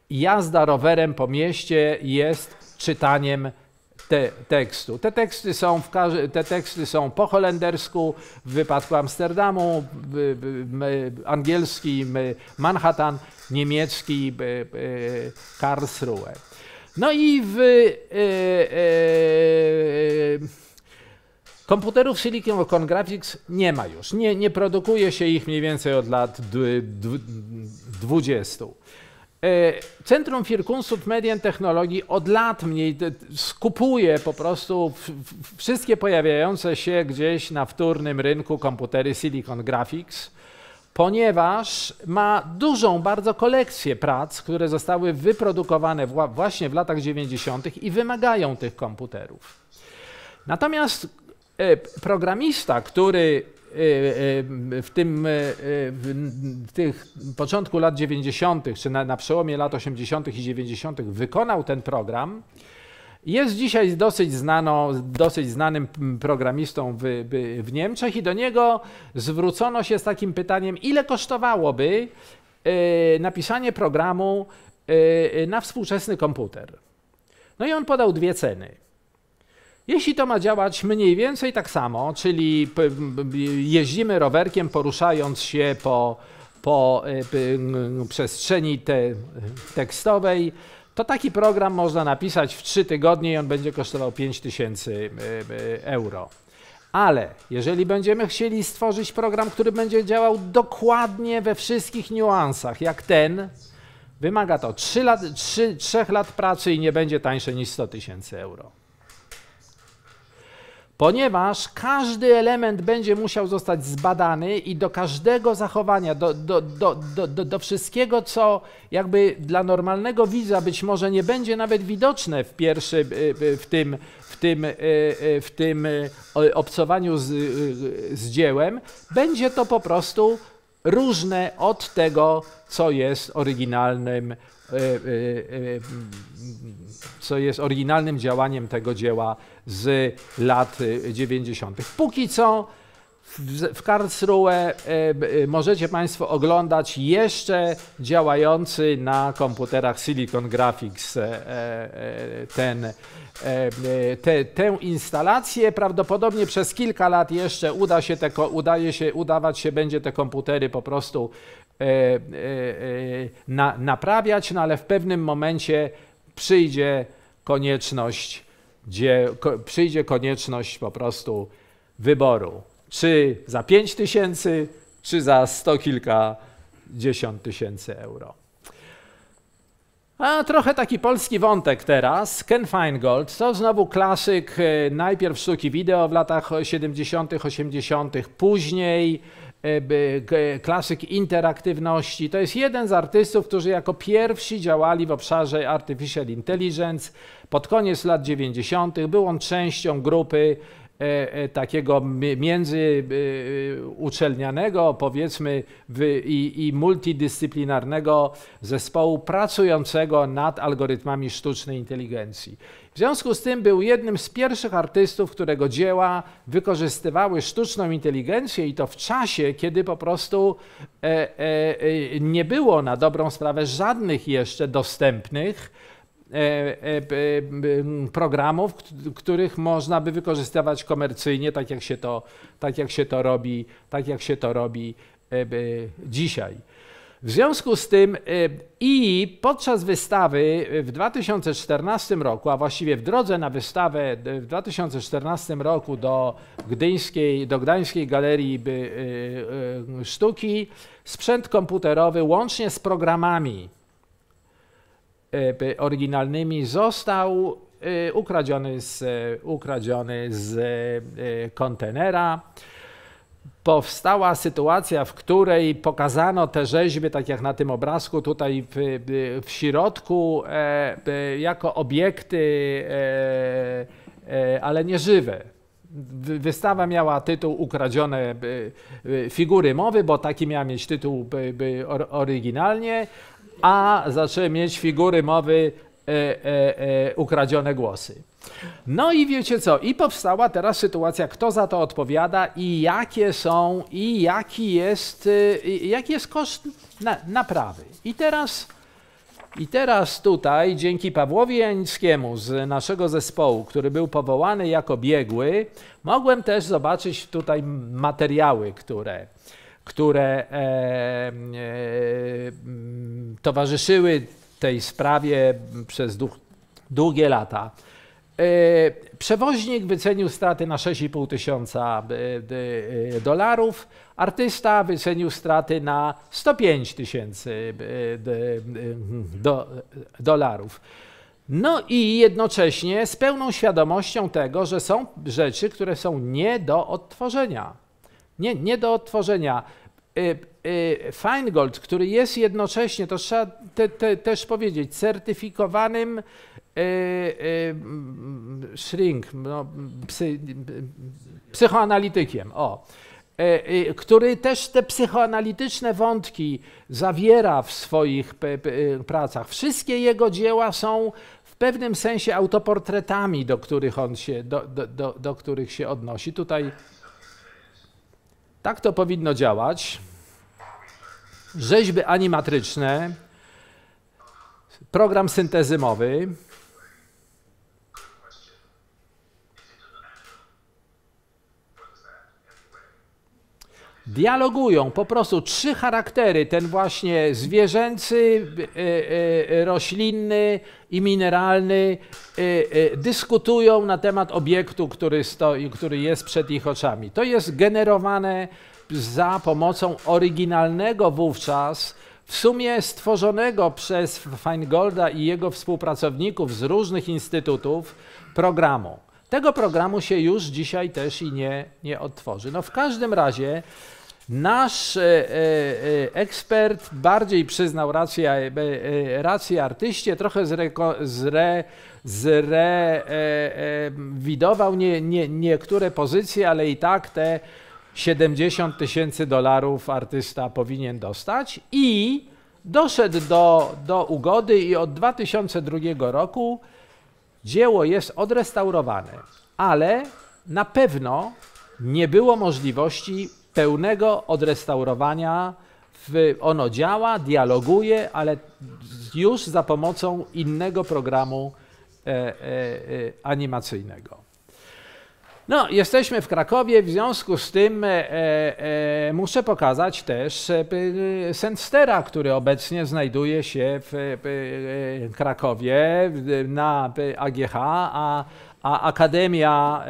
Jazda rowerem po mieście jest czytaniem te, tekstu. Te teksty, są w, te teksty są po holendersku, w wypadku Amsterdamu, w, w, angielski Manhattan, niemiecki Karlsruhe. No i w e, e, e komputerów Silicon Graphics nie ma już. Nie, nie produkuje się ich mniej więcej od lat 20. E, Centrum Firkunstów Medien Technologii od lat mniej skupuje po prostu wszystkie pojawiające się gdzieś na wtórnym rynku komputery Silicon Graphics, ponieważ ma dużą bardzo kolekcję prac, które zostały wyprodukowane właśnie w latach 90. i wymagają tych komputerów. Natomiast e, programista, który Y, y, w tym y, w tych początku lat 90., czy na, na przełomie lat 80. i 90. wykonał ten program, jest dzisiaj dosyć, znano, dosyć znanym programistą w, w Niemczech i do niego zwrócono się z takim pytaniem, ile kosztowałoby napisanie programu na współczesny komputer. No i on podał dwie ceny. Jeśli to ma działać mniej więcej tak samo, czyli jeździmy rowerkiem, poruszając się po, po e, przestrzeni te, tekstowej, to taki program można napisać w 3 tygodnie i on będzie kosztował 5000 e, euro. Ale jeżeli będziemy chcieli stworzyć program, który będzie działał dokładnie we wszystkich niuansach, jak ten, wymaga to 3 lat, 3, 3 lat pracy i nie będzie tańsze niż 100 tysięcy euro ponieważ każdy element będzie musiał zostać zbadany i do każdego zachowania, do, do, do, do, do, wszystkiego, co jakby dla normalnego widza być może nie będzie nawet widoczne w pierwszym, y, y, w tym, w tym, y, w tym obcowaniu z, z dziełem, będzie to po prostu różne od tego, co jest oryginalnym E, e, e, co jest oryginalnym działaniem tego dzieła z lat 90. Póki co w Karlsruhe możecie Państwo oglądać jeszcze działający na komputerach Silicon Graphics ten, te, tę instalację. Prawdopodobnie przez kilka lat jeszcze uda się te, udaje się, udawać się będzie te komputery po prostu E, e, e, na, naprawiać, no ale w pewnym momencie przyjdzie konieczność, gdzie, ko, przyjdzie konieczność po prostu wyboru. Czy za 5 tysięcy, czy za sto kilkadziesiąt tysięcy euro. A trochę taki polski wątek teraz. Ken Feingold to znowu klasyk najpierw sztuki wideo w latach 70., 80., później E, e, klasyk interaktywności. To jest jeden z artystów, którzy jako pierwsi działali w obszarze Artificial Intelligence. Pod koniec lat 90. był on częścią grupy e, takiego międzyuczelnianego, powiedzmy, i, i multidyscyplinarnego zespołu pracującego nad algorytmami sztucznej inteligencji. W związku z tym był jednym z pierwszych artystów, którego dzieła wykorzystywały sztuczną inteligencję i to w czasie, kiedy po prostu e, e, e nie było na dobrą sprawę żadnych jeszcze dostępnych e, e, programów, których można by wykorzystywać komercyjnie, tak jak się to, tak jak się to robi, tak jak się to robi dzisiaj. W związku z tym y, i podczas wystawy y, w 2014 roku, a właściwie w drodze na wystawę y, w 2014 roku do Gdyńskiej, do Gdańskiej Galerii Sztuki, sprzęt komputerowy łącznie z programami oryginalnymi został ukradziony z, ukradziony z kontenera powstała sytuacja, w której pokazano te rzeźby, tak jak na tym obrazku tutaj w, w środku, e, e, jako obiekty, e, ale nieżywe. Wystawa miała tytuł Ukradzione figury mowy, bo taki miał mieć tytuł oryginalnie, a zaczęły mieć figury mowy ukradzione głosy. No i wiecie co? I powstała teraz sytuacja, kto za to odpowiada i jakie są, i jaki jest, y, jaki jest koszt na, naprawy. I teraz, I teraz tutaj dzięki Pawłowi Janickiemu z naszego zespołu, który był powołany jako biegły, mogłem też zobaczyć tutaj materiały, które które e, e, towarzyszyły tej sprawie przez dług, długie lata. E, przewoźnik wycenił straty na 6,5 tysiąca e, e, dolarów, artysta wycenił straty na 105 tysięcy dolarów. No i jednocześnie z pełną świadomością tego, że są rzeczy, które są nie do odtworzenia. Nie, nie do odtworzenia Y, Feingold, który jest jednocześnie, to trzeba te, te, też powiedzieć, certyfikowanym y, y shrink, no, psy, psychoanalitykiem, o, y, który też te psychoanalityczne wątki zawiera w swoich pracach. Wszystkie jego dzieła są w pewnym sensie autoportretami, do których on się, do, do, do, do których się odnosi. Tutaj tak to powinno działać rzeźby animatryczne, program syntezymowy. Dialogują po prostu trzy charaktery, ten właśnie zwierzęcy, e, e, roślinny i mineralny, e, dyskutują na temat obiektu, który, stoi, który jest przed ich oczami. To jest generowane za pomocą oryginalnego wówczas w sumie stworzonego przez Feingolda i jego współpracowników z różnych instytutów programu. Tego programu się już dzisiaj też i nie, nie odtworzy. No w każdym razie nasz e, e, e ekspert bardziej przyznał rację, e, e rację artyście, trochę zrewidował zre, zre e, widował nie, nie, niektóre pozycje, ale i tak te 70 tysięcy dolarów artysta powinien dostać i doszedł do, do ugody i od 2002 roku dzieło jest odrestaurowane, ale na pewno nie było możliwości pełnego odrestaurowania. Ono działa, dialoguje, ale już za pomocą innego programu e, e, e, animacyjnego. No, jesteśmy w Krakowie, w związku z tym e, e, e muszę pokazać też e, e Senstera, który obecnie znajduje się w e, Krakowie na AGH, a, a Akademia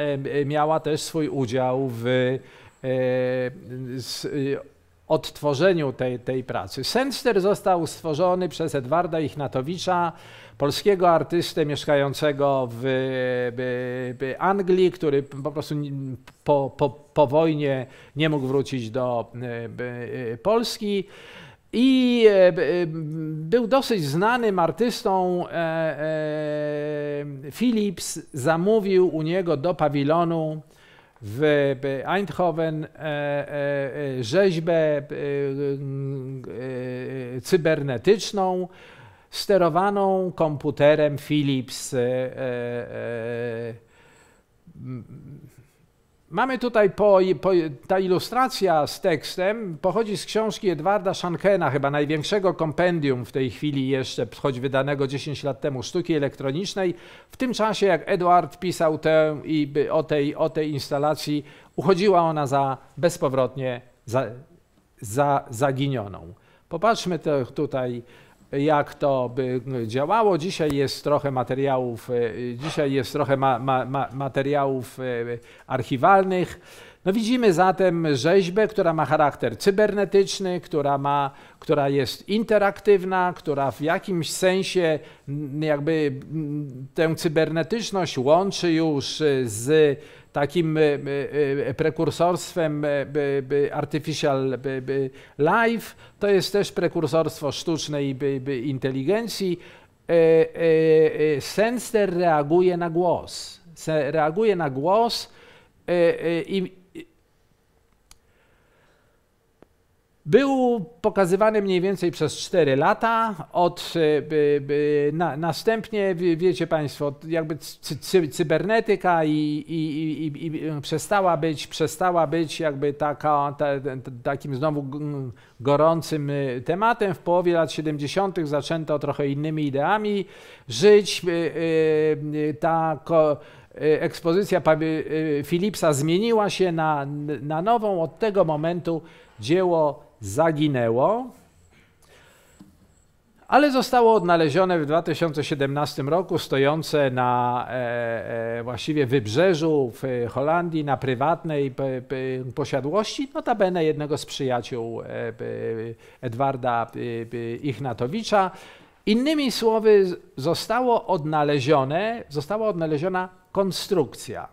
miała też swój udział w z, odtworzeniu tej, tej pracy. Senster został stworzony przez Edwarda Ichnatowicza polskiego artystę mieszkającego w, Anglii, który po prostu po, po, po wojnie nie mógł wrócić do e, e, Polski. I e, był dosyć znanym artystą. Philips zamówił u niego do pawilonu w Eindhoven rzeźbę cybernetyczną sterowaną komputerem Philips. E, e, e, mamy tutaj po, po, ta ilustracja z tekstem pochodzi z książki Edwarda Szankena, chyba największego kompendium w tej chwili jeszcze, choć wydanego 10 lat temu, sztuki elektronicznej. W tym czasie, jak Edward pisał tę i o tej, o tej instalacji, uchodziła ona za bezpowrotnie za, za zaginioną. Popatrzmy to tutaj jak to by działało. Dzisiaj jest trochę materiałów, e, dzisiaj jest trochę ma, ma, ma, materiałów e, archiwalnych. No widzimy zatem rzeźbę, która ma charakter cybernetyczny, która, ma, która jest interaktywna, która w jakimś sensie jakby tę cybernetyczność łączy już z takim e, e, e, prekursorstwem artificial life, to jest też prekursorstwo sztucznej inteligencji. sensor reaguje na głos. Reaguje na głos i Był pokazywany mniej więcej przez 4 lata. Od, e, by, by, na, następnie, wiecie Państwo, jakby cy, cy, cybernetyka i, i, i, i, przestała być, przestała być jakby taka, ta, ta, takim znowu gorącym e, tematem. W połowie lat 70. zaczęto trochę innymi ideami żyć. E, ta ko, ekspozycja Philipsa zmieniła się na, na nową. Od tego momentu dzieło zaginęło, ale zostało odnalezione w 2017 roku, stojące na e, e, właściwie wybrzeżu w e, Holandii, na prywatnej p, p, posiadłości, notabene jednego z przyjaciół e, p, Edwarda Ichnatowicza. Innymi słowy, zostało odnalezione, została odnaleziona konstrukcja.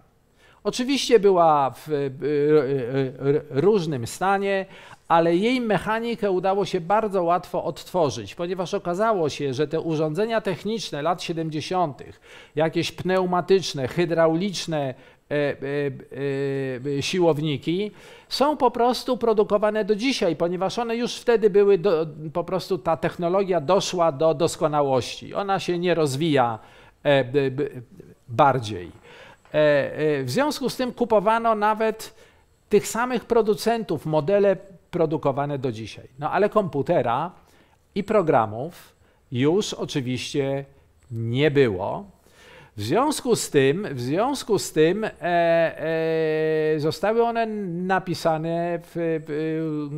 Oczywiście była w e, e, różnym stanie, ale jej mechanikę udało się bardzo łatwo odtworzyć, ponieważ okazało się, że te urządzenia techniczne lat 70., jakieś pneumatyczne, hydrauliczne, E, e, e, siłowniki są po prostu produkowane do dzisiaj, ponieważ one już wtedy były, do, po prostu ta technologia doszła do doskonałości. Ona się nie rozwija b, b, bardziej. W związku z tym kupowano nawet tych samych producentów modele produkowane do dzisiaj. No ale komputera i programów już oczywiście nie było. W związku z tym, w związku z tym e, e, zostały one napisane w,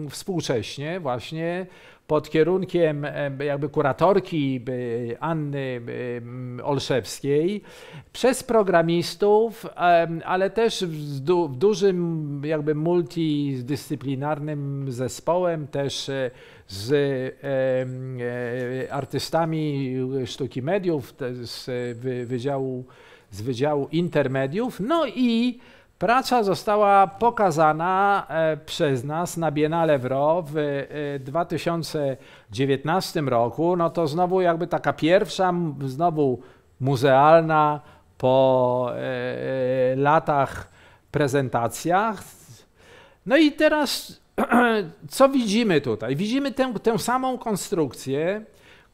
w, współcześnie właśnie pod kierunkiem jakby kuratorki Anny mm, Olszewskiej przez programistów, ale też w, du dużym jakby multidyscyplinarnym zespołem też e, z e, artystami sztuki mediów z Wydziału, z wydziału Intermediów, no i Praca została pokazana e, przez nas na Biennale w w 2019 e, roku. No to znowu jakby taka pierwsza, znowu muzealna po e, latach prezentacjach. No i teraz co widzimy tutaj? Widzimy tę, tę samą konstrukcję,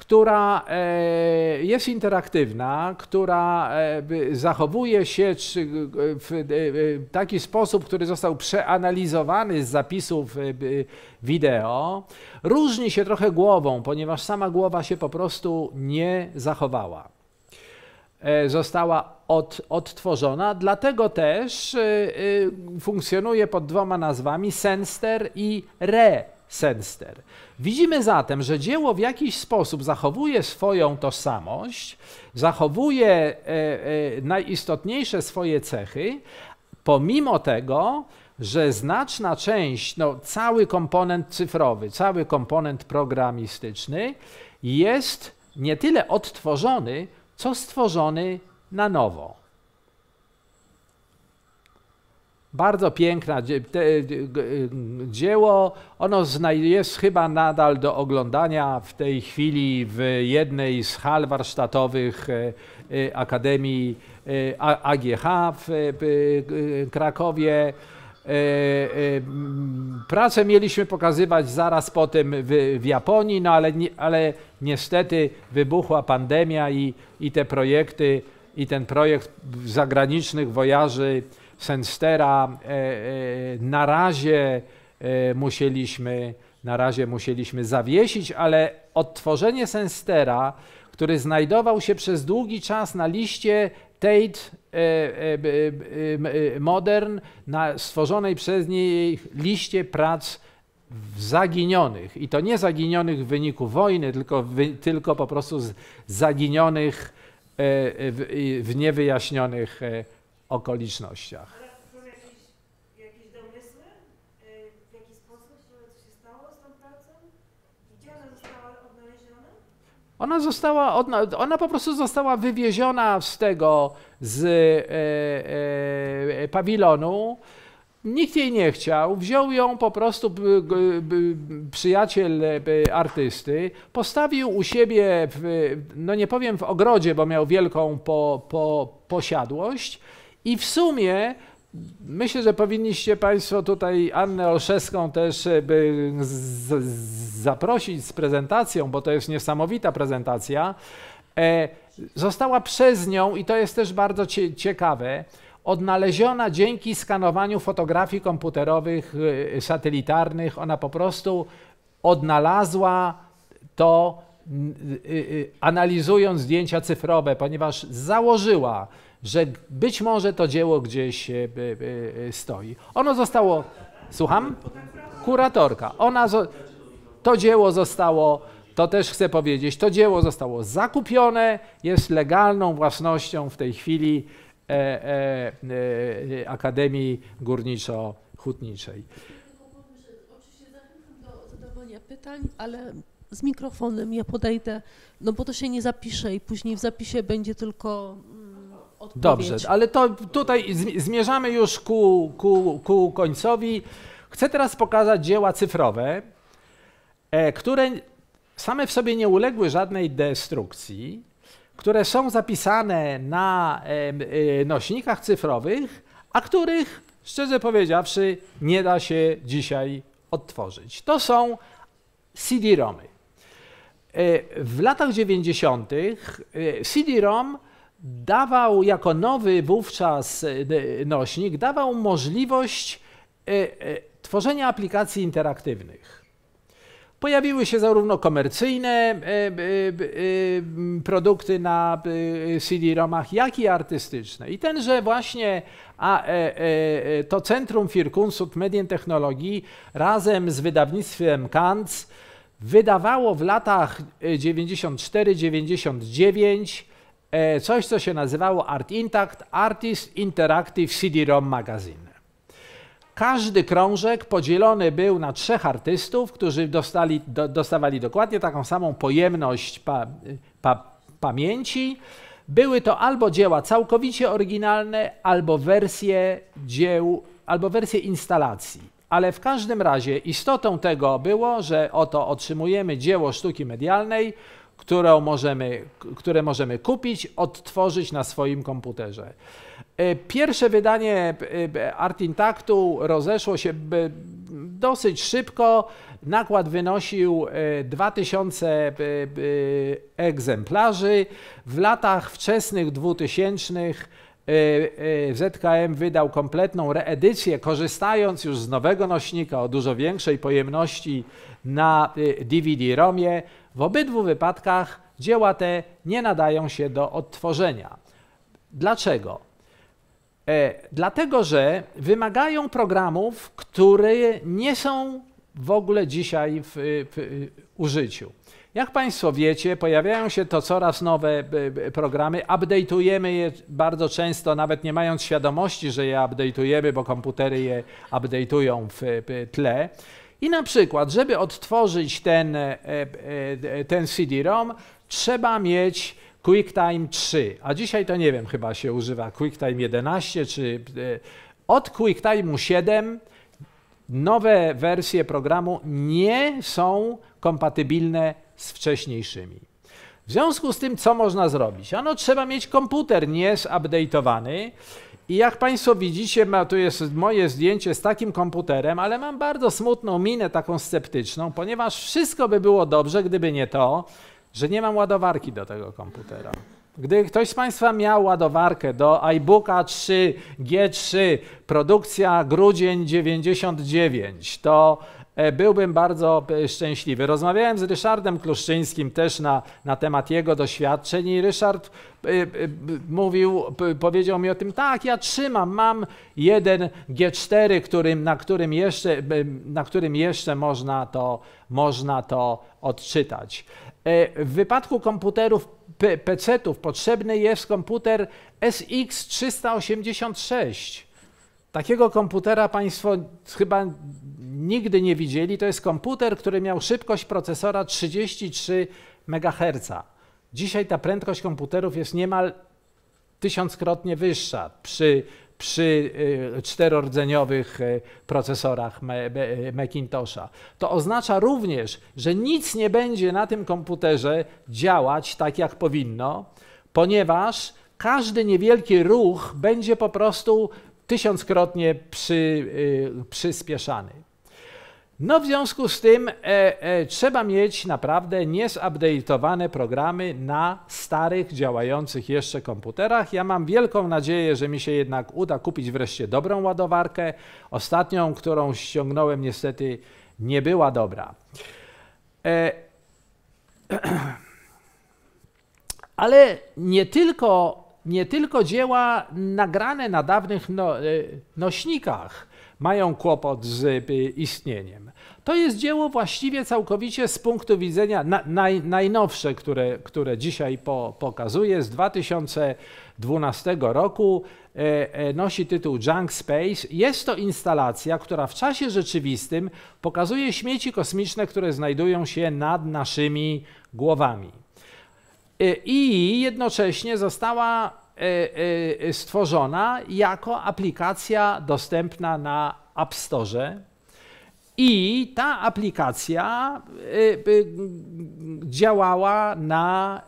która e, jest interaktywna, która e, zachowuje się w e, taki sposób, który został przeanalizowany z zapisów wideo, różni się trochę głową, ponieważ sama głowa się po prostu nie zachowała. Została od, odtworzona, dlatego też funkcjonuje pod dwoma nazwami: Senster i Re Senster. Widzimy zatem, że dzieło w jakiś sposób zachowuje swoją tożsamość, zachowuje e, e, najistotniejsze swoje cechy, pomimo tego, że znaczna część, no, cały komponent cyfrowy, cały komponent programistyczny jest nie tyle odtworzony, co stworzony na nowo. Bardzo piękne e, e, dzieło. Ono jest chyba nadal do oglądania w tej chwili w jednej z hal warsztatowych e, Akademii AGH w Krakowie. Pracę mieliśmy pokazywać zaraz potem w, w Japonii, no ale, ale niestety wybuchła pandemia i, i te projekty, i ten projekt zagranicznych wojaży Senstera. E, e, na razie e, musieliśmy, na razie musieliśmy zawiesić, ale odtworzenie Senstera, który znajdował się przez długi czas na liście Tate Modern, na stworzonej przez niej liście prac zaginionych. I to nie zaginionych w wyniku wojny, tylko, tylko po prostu zaginionych w, w niewyjaśnionych okolicznościach. Ona została, ona po prostu została wywieziona z tego, z e, e, pawilonu. Nikt jej nie chciał, wziął ją po prostu przyjaciel artysty, postawił u siebie, w, no nie powiem w ogrodzie, bo miał wielką po, po, posiadłość, i w sumie myślę, że powinniście Państwo tutaj Annę Olszewską też e, by zaprosić z prezentacją, bo to jest niesamowita prezentacja. E, została przez nią, i to jest też bardzo cie ciekawe, odnaleziona dzięki skanowaniu fotografii komputerowych, y, satelitarnych. Ona po prostu odnalazła to, y, y, analizując zdjęcia cyfrowe, ponieważ założyła, że być może to dzieło gdzieś e, e, e, stoi. Ono zostało, słucham? Kuratorka. Ona, to dzieło zostało, to też chcę powiedzieć, to dzieło zostało zakupione, jest legalną własnością w tej chwili e, e, e, Akademii Górniczo-Hutniczej. Oczywiście zachęcam do zadawania pytań, ale z mikrofonem ja podejdę, no bo to się nie zapisze i później w zapisie będzie tylko odpowiedź. Dobrze, ale to tutaj zmierzamy już ku, ku, ku końcowi. Chcę teraz pokazać dzieła cyfrowe, e, które same w sobie nie uległy żadnej destrukcji, które są zapisane na e, e, nośnikach cyfrowych, a których, szczerze powiedziawszy, nie da się dzisiaj odtworzyć. To są CD-ROMy. W latach 90. CD-ROM dawał jako nowy wówczas e, e, nośnik, dawał możliwość e, tworzenia aplikacji interaktywnych. Pojawiły się zarówno komercyjne produkty na CD-ROMach, jak i artystyczne. I tenże właśnie a, to Centrum für Kunst Medientechnologii razem z wydawnictwem Kantz wydawało w latach 94-99 E, coś, co się nazywało Art Intact, Artist Interactive CD-ROM Magazine. Każdy krążek podzielony był na trzech artystów, którzy dostali, do, dostawali dokładnie taką samą pojemność pa, pa, pamięci. Były to albo dzieła całkowicie oryginalne, albo wersje dzieł, albo wersje instalacji. Ale w każdym razie istotą tego było, że oto otrzymujemy dzieło sztuki medialnej, którą możemy, które możemy kupić, odtworzyć na swoim komputerze. E, pierwsze wydanie e, e, Art Intactu rozeszło się dosyć szybko. Nakład wynosił 2000 egzemplarzy. W latach wczesnych 2000 ZKM wydał kompletną reedycję, korzystając już z nowego nośnika o dużo większej pojemności na DVD-ROMie. W obydwu wypadkach dzieła te nie nadają się do odtworzenia. Dlaczego? E, dlatego, że wymagają programów, które nie są w ogóle dzisiaj w, w użyciu. Jak Państwo wiecie, pojawiają się to coraz nowe e, e, programy, update'ujemy je bardzo często, nawet nie mając świadomości, że je update'ujemy, bo komputery je update'ują w tle. I na przykład, żeby odtworzyć ten, e, e, e, ten CD-ROM, trzeba mieć QuickTime 3, a dzisiaj to nie wiem, chyba się używa QuickTime 11 czy od QuickTime 7 nowe wersje programu nie są kompatybilne z wcześniejszymi. W związku z tym, co można zrobić? Ano, trzeba mieć komputer niezupdate'owany, i jak Państwo widzicie, ma, tu jest moje zdjęcie z takim komputerem, ale mam bardzo smutną minę taką sceptyczną, ponieważ wszystko by było dobrze, gdyby nie to, że nie mam ładowarki do tego komputera. Gdy ktoś z Państwa miał ładowarkę do iBooka 3, G3, produkcja grudzień 99, to E, byłbym bardzo e, szczęśliwy. Rozmawiałem z Ryszardem Kluszczyńskim też na, na temat jego doświadczeń i Ryszard e, mówił, powiedział mi o tym, tak, ja trzymam, mam jeden G4, którym, na, którym jeszcze, na którym jeszcze można to, można to odczytać. W wypadku komputerów PC-ów potrzebny jest komputer SX386. Takiego komputera Państwo chyba nigdy nie widzieli. To jest komputer, który miał szybkość procesora 33 MHz. Dzisiaj ta prędkość komputerów jest niemal tysiąckrotnie wyższa przy, przy y, czterordzeniowych y, procesorach y, Macintosha. To oznacza również, że nic nie będzie na tym komputerze działać tak jak powinno, ponieważ każdy niewielki ruch będzie po prostu tysiąckrotnie przy, y, przyspieszany. No w związku z tym e, e, trzeba mieć naprawdę niesupdate'owane programy na starych, działających jeszcze komputerach. Ja mam wielką nadzieję, że mi się jednak uda kupić wreszcie dobrą ładowarkę. Ostatnią, którą ściągnąłem niestety nie była dobra. E, ale nie tylko nie tylko dzieła nagrane na dawnych no, e, nośnikach mają kłopot z e, istnieniem. To jest dzieło właściwie całkowicie z punktu widzenia na, naj, najnowsze, które, które dzisiaj po, pokazuję, z 2012 roku. E, e, nosi tytuł Junk Space. Jest to instalacja, która w czasie rzeczywistym pokazuje śmieci kosmiczne, które znajdują się nad naszymi głowami. E, i jednocześnie została e, e, stworzona jako aplikacja dostępna na App Store. I ta aplikacja działała na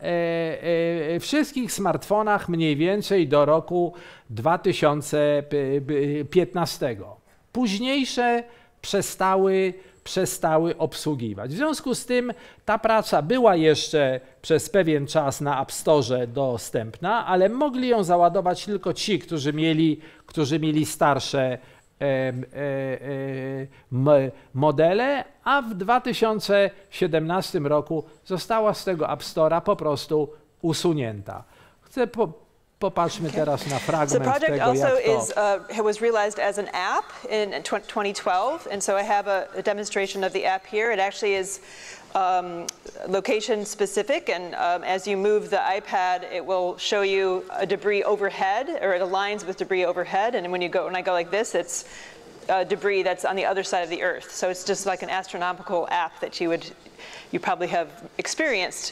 wszystkich smartfonach mniej więcej do roku 2015. Późniejsze przestały przestały obsługiwać. W związku z tym ta praca była jeszcze przez pewien czas na App Store dostępna, ale mogli ją załadować tylko ci, którzy mieli, którzy mieli starsze e, e, modele, a w 2017 roku została z tego App Store'a po prostu usunięta. Chcę po Popatrzmy okay. teraz na fragment so project tego, also is, uh, was realized as an app in 2012, and so I have a, a demonstration of the app here. It actually is um, location specific, and um, as you move the iPad, it will show you a debris overhead, or it aligns with debris overhead. And when you go, when I go like this, it's uh, debris that's on the other side of the Earth. So it's just like an astronomical app that you would, you probably have experienced.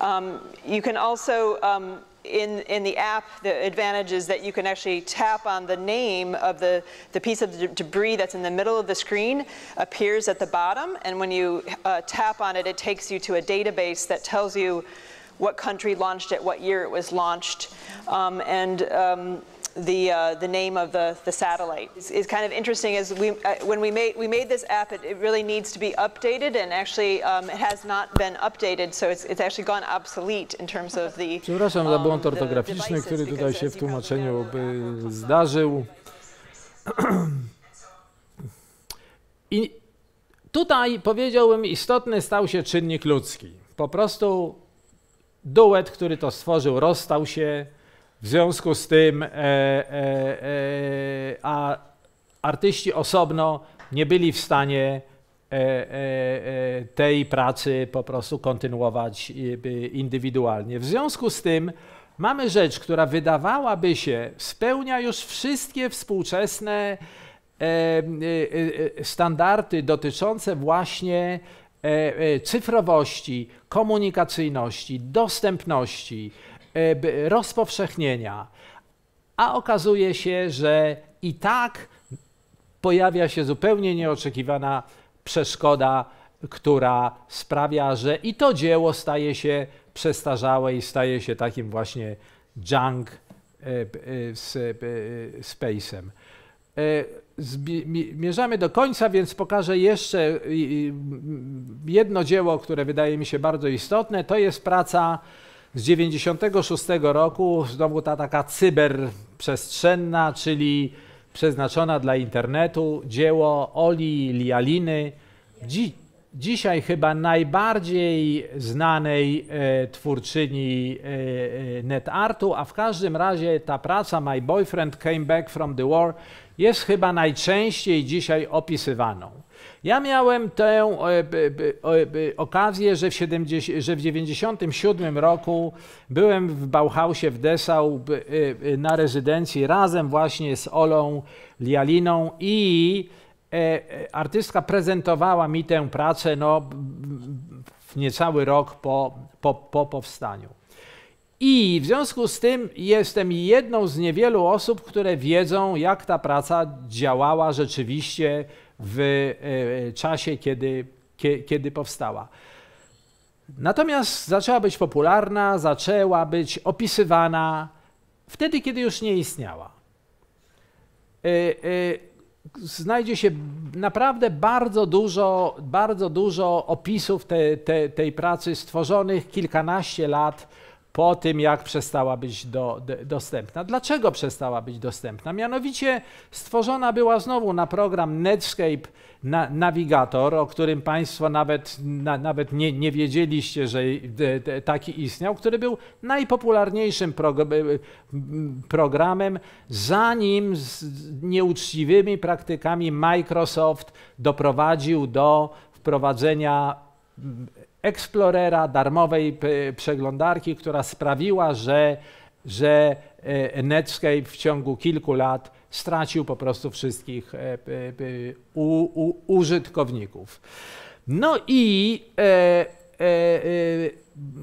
Um, you can also um, in, in the app, the advantage is that you can actually tap on the name of the, the piece of the debris that's in the middle of the screen, appears at the bottom, and when you uh, tap on it, it takes you to a database that tells you what country launched it, what year it was launched, um, and um, the, uh, the name of the, the satellite. It's, it's kind of interesting as we, uh, when we made, we made this app, it, it really needs to be updated and actually um, it has not been updated, so it's, it's actually gone obsolete in terms of the Przepraszam za um, błąd ortograficzny, który tutaj się w tłumaczeniu e, zdarzył. I tutaj powiedziałbym istotny stał się czynnik ludzki. Po prostu duet, który to stworzył, rozstał się, w związku z tym e, e, e, a artyści osobno nie byli w stanie e, e, e, tej pracy po prostu kontynuować indywidualnie. W związku z tym mamy rzecz, która wydawałaby się spełnia już wszystkie współczesne standardy dotyczące właśnie cyfrowości, komunikacyjności, dostępności, E, rozpowszechnienia. A okazuje się, że i tak pojawia się zupełnie nieoczekiwana przeszkoda, która sprawia, że i to dzieło staje się przestarzałe i staje się takim właśnie junk z e, e, space'em. Mierzamy do końca, więc pokażę jeszcze jedno dzieło, które wydaje mi się bardzo istotne. To jest praca z 96 roku znowu ta taka cyberprzestrzenna, czyli przeznaczona dla internetu, dzieło Oli Lialiny, dzi dzisiaj chyba najbardziej znanej e, twórczyni e, e netartu, a w każdym razie ta praca My Boyfriend Came Back from the War jest chyba najczęściej dzisiaj opisywaną. Ja miałem tę e, e, okazję, że w, 1997 roku byłem w Bauhausie w Dessau e, na rezydencji razem właśnie z Olą Lialiną i artystka prezentowała mi tę pracę no, niecały rok po, po, po powstaniu. I w związku z tym jestem jedną z niewielu osób, które wiedzą, jak ta praca działała rzeczywiście w e, czasie, kiedy, kiedy powstała. Natomiast zaczęła być popularna, zaczęła być opisywana wtedy, kiedy już nie istniała. E, e, znajdzie się naprawdę bardzo dużo, bardzo dużo opisów te, te, tej pracy stworzonych kilkanaście lat po tym, jak przestała być do, do, dostępna. Dlaczego przestała być dostępna? Mianowicie stworzona była znowu na program Netscape na, Navigator, o którym Państwo nawet, na, nawet nie, nie, wiedzieliście, że de, de, taki istniał, który był najpopularniejszym prog programem, zanim z nieuczciwymi praktykami Microsoft doprowadził do wprowadzenia Explorera, darmowej e, przeglądarki, która sprawiła, że, że e, Netscape w ciągu kilku lat stracił po prostu wszystkich e, u, u, użytkowników. No i e, e, e,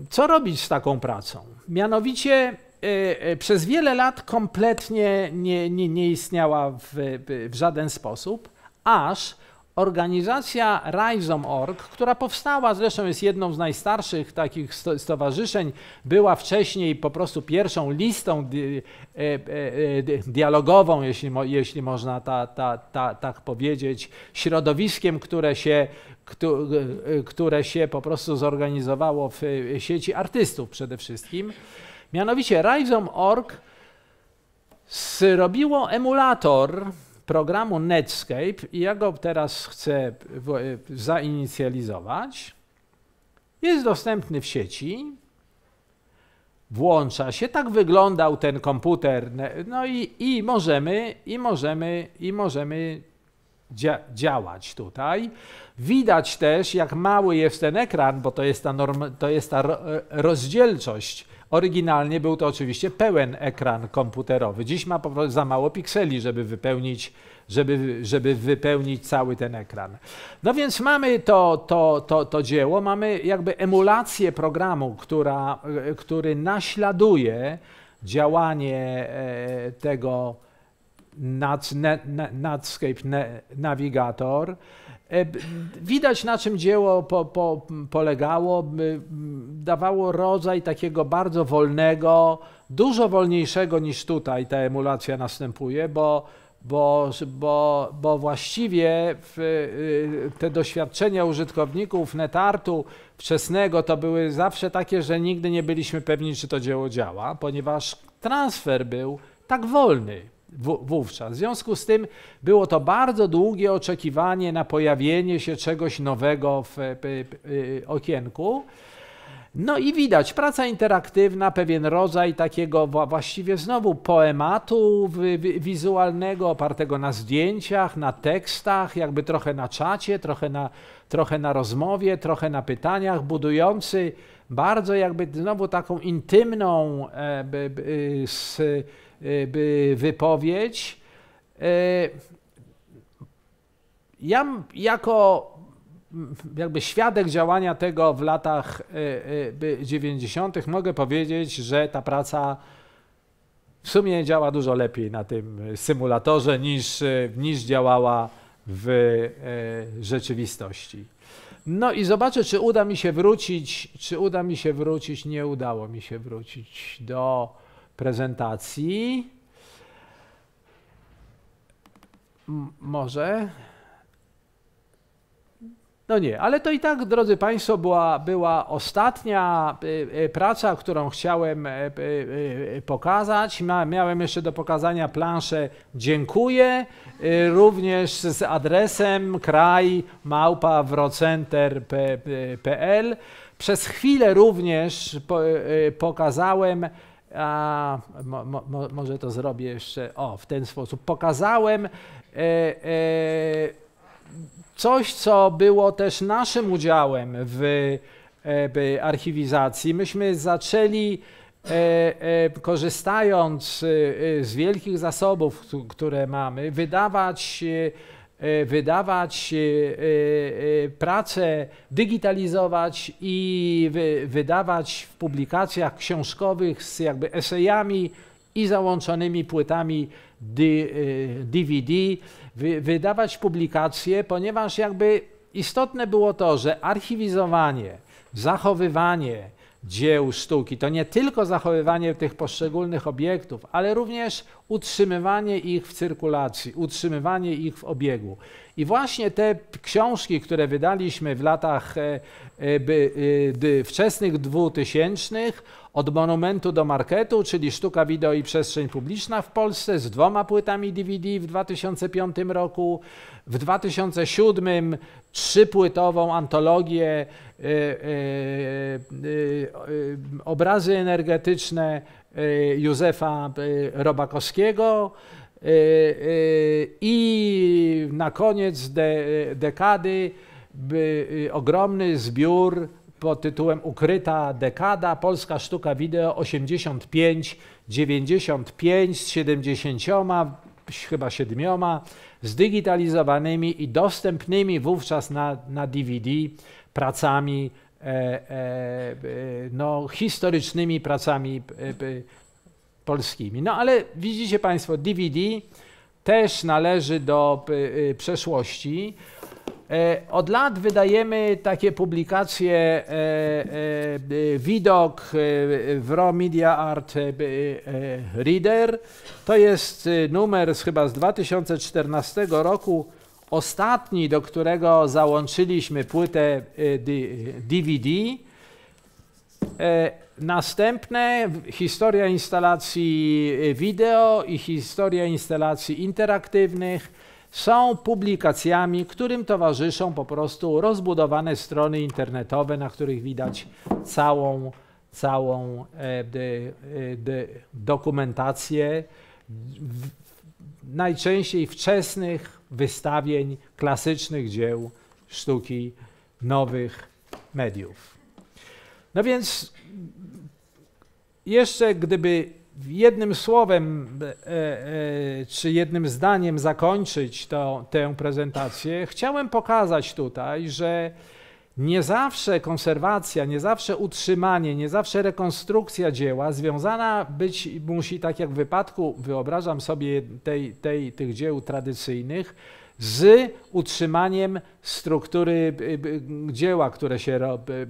co robić z taką pracą? Mianowicie przez wiele lat kompletnie nie, nie, nie istniała w, w żaden sposób, aż Organizacja Rhizom.org, która powstała, zresztą jest jedną z najstarszych takich stowarzyszeń, była wcześniej po prostu pierwszą listą e, e, dialogową, jeśli, jeśli można ta, ta, ta, tak powiedzieć, środowiskiem, które się, e, które się po prostu zorganizowało w sieci artystów przede wszystkim. Mianowicie Rhizom.org zrobiło emulator programu Netscape i ja go teraz chcę e, zainicjalizować. Jest dostępny w sieci. Włącza się, tak wyglądał ten komputer. No i, i możemy, i możemy, i możemy dzia działać tutaj. Widać też, jak mały jest ten ekran, bo to jest ta, norma, to jest ta e, rozdzielczość Oryginalnie był to oczywiście pełen ekran komputerowy. Dziś ma po prostu za mało pikseli, żeby wypełnić, żeby, żeby wypełnić cały ten ekran. No więc mamy to, to, to, to dzieło, mamy jakby emulację programu, która, który naśladuje działanie e, tego Netscape Navigator E, widać na czym dzieło po, po, polegało. E, dawało rodzaj takiego bardzo wolnego, dużo wolniejszego niż tutaj ta emulacja następuje, bo, bo, bo, bo właściwie w, e, te doświadczenia użytkowników netartu wczesnego to były zawsze takie, że nigdy nie byliśmy pewni, czy to dzieło działa, ponieważ transfer był tak wolny wówczas. W związku z tym było to bardzo długie oczekiwanie na pojawienie się czegoś nowego w e, e, okienku. No i widać, praca interaktywna, pewien rodzaj takiego właściwie znowu poematu wizualnego, opartego na zdjęciach, na tekstach, jakby trochę na czacie, trochę na, trochę na rozmowie, trochę na pytaniach, budujący bardzo jakby znowu taką intymną e, e, E, wypowiedź. E, ja jako jakby świadek działania tego w latach 90. E, mogę powiedzieć, że ta praca w sumie działa dużo lepiej na tym symulatorze niż, niż działała w rzeczywistości. No i zobaczę, czy uda mi się wrócić, czy uda mi się wrócić. Nie udało mi się wrócić do prezentacji. może. No nie, ale to i tak, drodzy Państwo, była, była ostatnia y, y, praca, którą chciałem y, pokazać. miałem jeszcze do pokazania planszę Dziękuję, również z adresem kraj Przez chwilę również pokazałem a, mo, mo, może to zrobię jeszcze o, w ten sposób. Pokazałem e, e, coś, co było też naszym udziałem w, e, w archiwizacji. Myśmy zaczęli e, e, korzystając z wielkich zasobów, które mamy, wydawać E, wydawać e, e, pracę, digitalizować i wydawać w publikacjach książkowych z jakby esejami i załączonymi płytami DVD, wydawać publikacje, ponieważ jakby istotne było to, że archiwizowanie, zachowywanie, dzieł sztuki. To nie tylko zachowywanie tych poszczególnych obiektów, ale również utrzymywanie ich w cyrkulacji, utrzymywanie ich w obiegu. I właśnie te książki, które wydaliśmy w latach e, e, e, wczesnych dwutysięcznych, od monumentu do marketu, czyli sztuka wideo i przestrzeń publiczna w Polsce z dwoma płytami DVD w 2005 roku, w 2007 trzypłytową antologię Y, y, y, obrazy energetyczne Józefa Robakowskiego. I na koniec de, dekady ogromny zbiór pod tytułem Ukryta dekada, polska sztuka wideo 85, 95 z 70, chyba 7, zdigitalizowanymi i dostępnymi wówczas na, na DVD pracami e, e, e, no, historycznymi pracami polskimi. No ale widzicie Państwo, DVD też należy do przeszłości. Od lat wydajemy takie publikacje Widok w Raw Media Art Reader. To jest numer z chyba z 2014 roku Ostatni, do którego załączyliśmy płytę DVD. E, e, następne historia instalacji e, wideo i historia instalacji interaktywnych są publikacjami, którym towarzyszą po prostu rozbudowane strony internetowe, na których widać całą, całą e, dokumentację w, najczęściej wczesnych wystawień klasycznych dzieł sztuki nowych mediów. No więc jeszcze gdyby jednym słowem e, e, czy jednym zdaniem zakończyć to, tę prezentację, chciałem pokazać tutaj, że nie zawsze konserwacja, nie zawsze utrzymanie, nie zawsze rekonstrukcja dzieła związana być musi, tak jak w wypadku, wyobrażam sobie, tej, tej, tych dzieł tradycyjnych, z utrzymaniem struktury y, y, dzieła, które się y,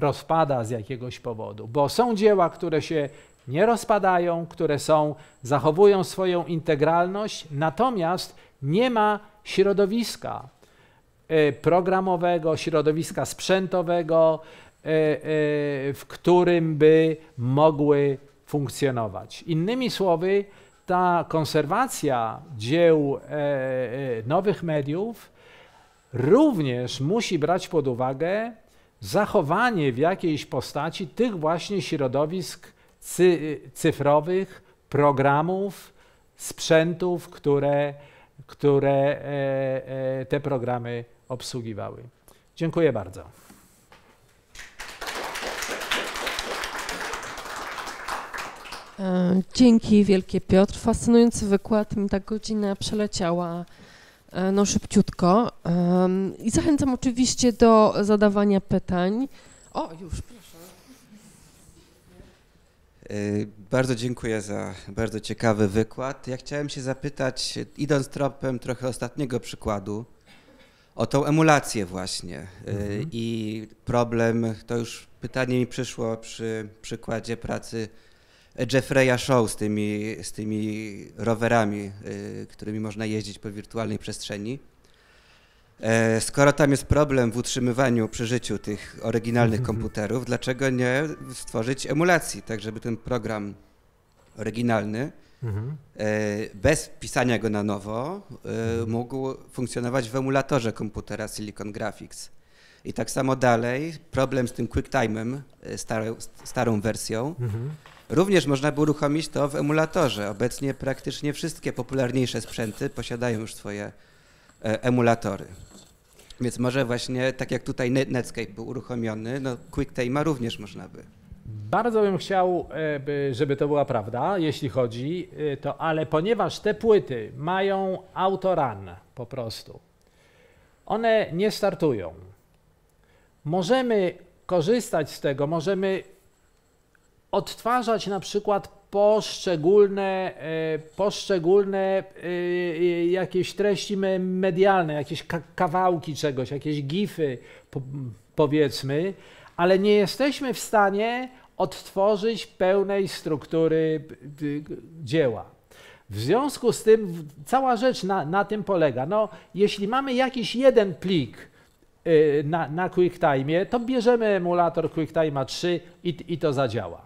rozpada z jakiegoś powodu. Bo są dzieła, które się nie rozpadają, które są, zachowują swoją integralność, natomiast nie ma środowiska, E, programowego, środowiska sprzętowego, e, e, w którym by mogły funkcjonować. Innymi słowy, ta konserwacja dzieł nowych mediów również musi brać pod uwagę zachowanie w jakiejś postaci tych właśnie środowisk cy cyfrowych, programów, sprzętów, które, które te programy obsługiwały. Dziękuję bardzo. E, dzięki wielkie Piotr. Fascynujący wykład. Mi ta godzina przeleciała e, no szybciutko. I zachęcam oczywiście do zadawania pytań. O, już, proszę. E, bardzo dziękuję za bardzo ciekawy wykład. Ja chciałem się zapytać, idąc tropem trochę ostatniego przykładu, o tą emulację właśnie. Y, mhm. I problem, to już pytanie mi przyszło przy przykładzie pracy Jeffrey'a Show z tymi, z tymi rowerami, y, którymi można jeździć po wirtualnej przestrzeni. E, skoro tam jest problem w utrzymywaniu przy życiu tych oryginalnych komputerów, dlaczego nie stworzyć emulacji, tak żeby ten program oryginalny E, bez pisania go na nowo e, mógł funkcjonować w emulatorze komputera Silicon Graphics. I tak samo dalej, problem z tym QuickTime'em, e, starą, starą wersją, również można by uruchomić to w emulatorze. Obecnie praktycznie wszystkie popularniejsze sprzęty posiadają już swoje emulatory. Więc może właśnie, tak jak tutaj Netscape był uruchomiony, no QuickTime'a również można by bardzo bym chciał, e, żeby to była prawda, jeśli chodzi e, to, ale ponieważ te płyty mają autoran po prostu, one nie startują. Możemy korzystać z tego, możemy odtwarzać na przykład poszczególne, e, poszczególne jakieś treści medialne, jakieś kawałki czegoś, jakieś gify powiedzmy, ale nie jesteśmy w stanie odtworzyć pełnej struktury y, y, dzieła. W związku z tym cała rzecz na, na tym polega. No, jeśli mamy jakiś jeden plik, y, na, na QuickTime, to bierzemy emulator QuickTime 3 i, i to zadziała.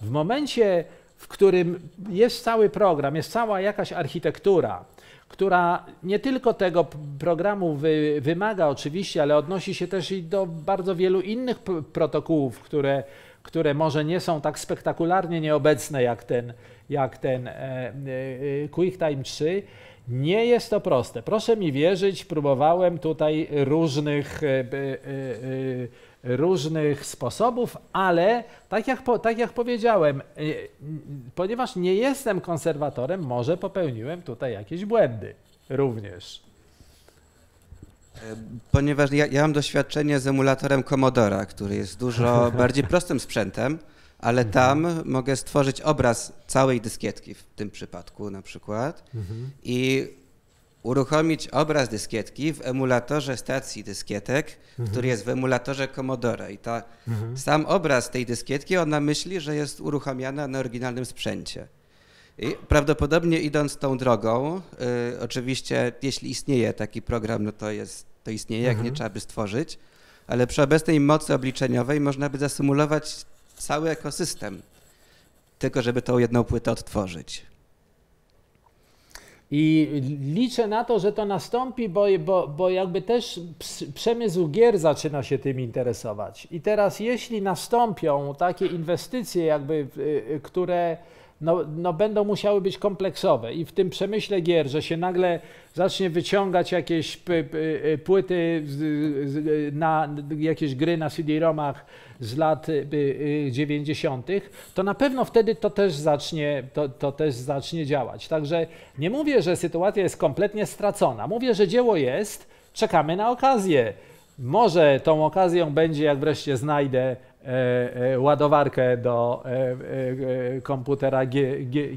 W momencie, w którym jest cały program, jest cała jakaś architektura, która nie tylko tego programu wy, wymaga oczywiście, ale odnosi się też i do bardzo wielu innych protokołów, które które może nie są tak spektakularnie nieobecne jak ten, jak ten e, e, e, QuickTime 3. Nie jest to proste. Proszę mi wierzyć, próbowałem tutaj różnych, różnych sposobów, ale tak jak, tak jak powiedziałem, ponieważ nie jestem konserwatorem, może popełniłem tutaj jakieś błędy również. E, ponieważ ja, ja mam doświadczenie z emulatorem Commodora, który jest dużo bardziej prostym sprzętem, ale mhm. tam mogę stworzyć obraz całej dyskietki w tym przypadku na przykład mhm. i uruchomić obraz dyskietki w emulatorze stacji dyskietek, mhm. który jest w emulatorze Komodora. I ta, mhm. sam obraz tej dyskietki, ona myśli, że jest uruchamiana na oryginalnym sprzęcie. I prawdopodobnie idąc tą drogą, y, oczywiście jeśli istnieje taki program, no to, jest, to istnieje, jak mhm. nie trzeba by stworzyć, ale przy obecnej mocy obliczeniowej można by zasymulować cały ekosystem, tylko żeby tą jedną płytę odtworzyć. I liczę na to, że to nastąpi, bo, bo, bo jakby też przemysł gier zaczyna się tym interesować. I teraz, jeśli nastąpią takie inwestycje, jakby, y, które no, no będą musiały być kompleksowe i w tym przemyśle gier, że się nagle zacznie wyciągać jakieś y, płyty na jakieś gry na CD-ROMach z lat 90., y, y, to na pewno wtedy to też, zacznie, to, to też zacznie działać. Także nie mówię, że sytuacja jest kompletnie stracona. Mówię, że dzieło jest, czekamy na okazję. Może tą okazją będzie, jak wreszcie znajdę E, e, ładowarkę do e, komputera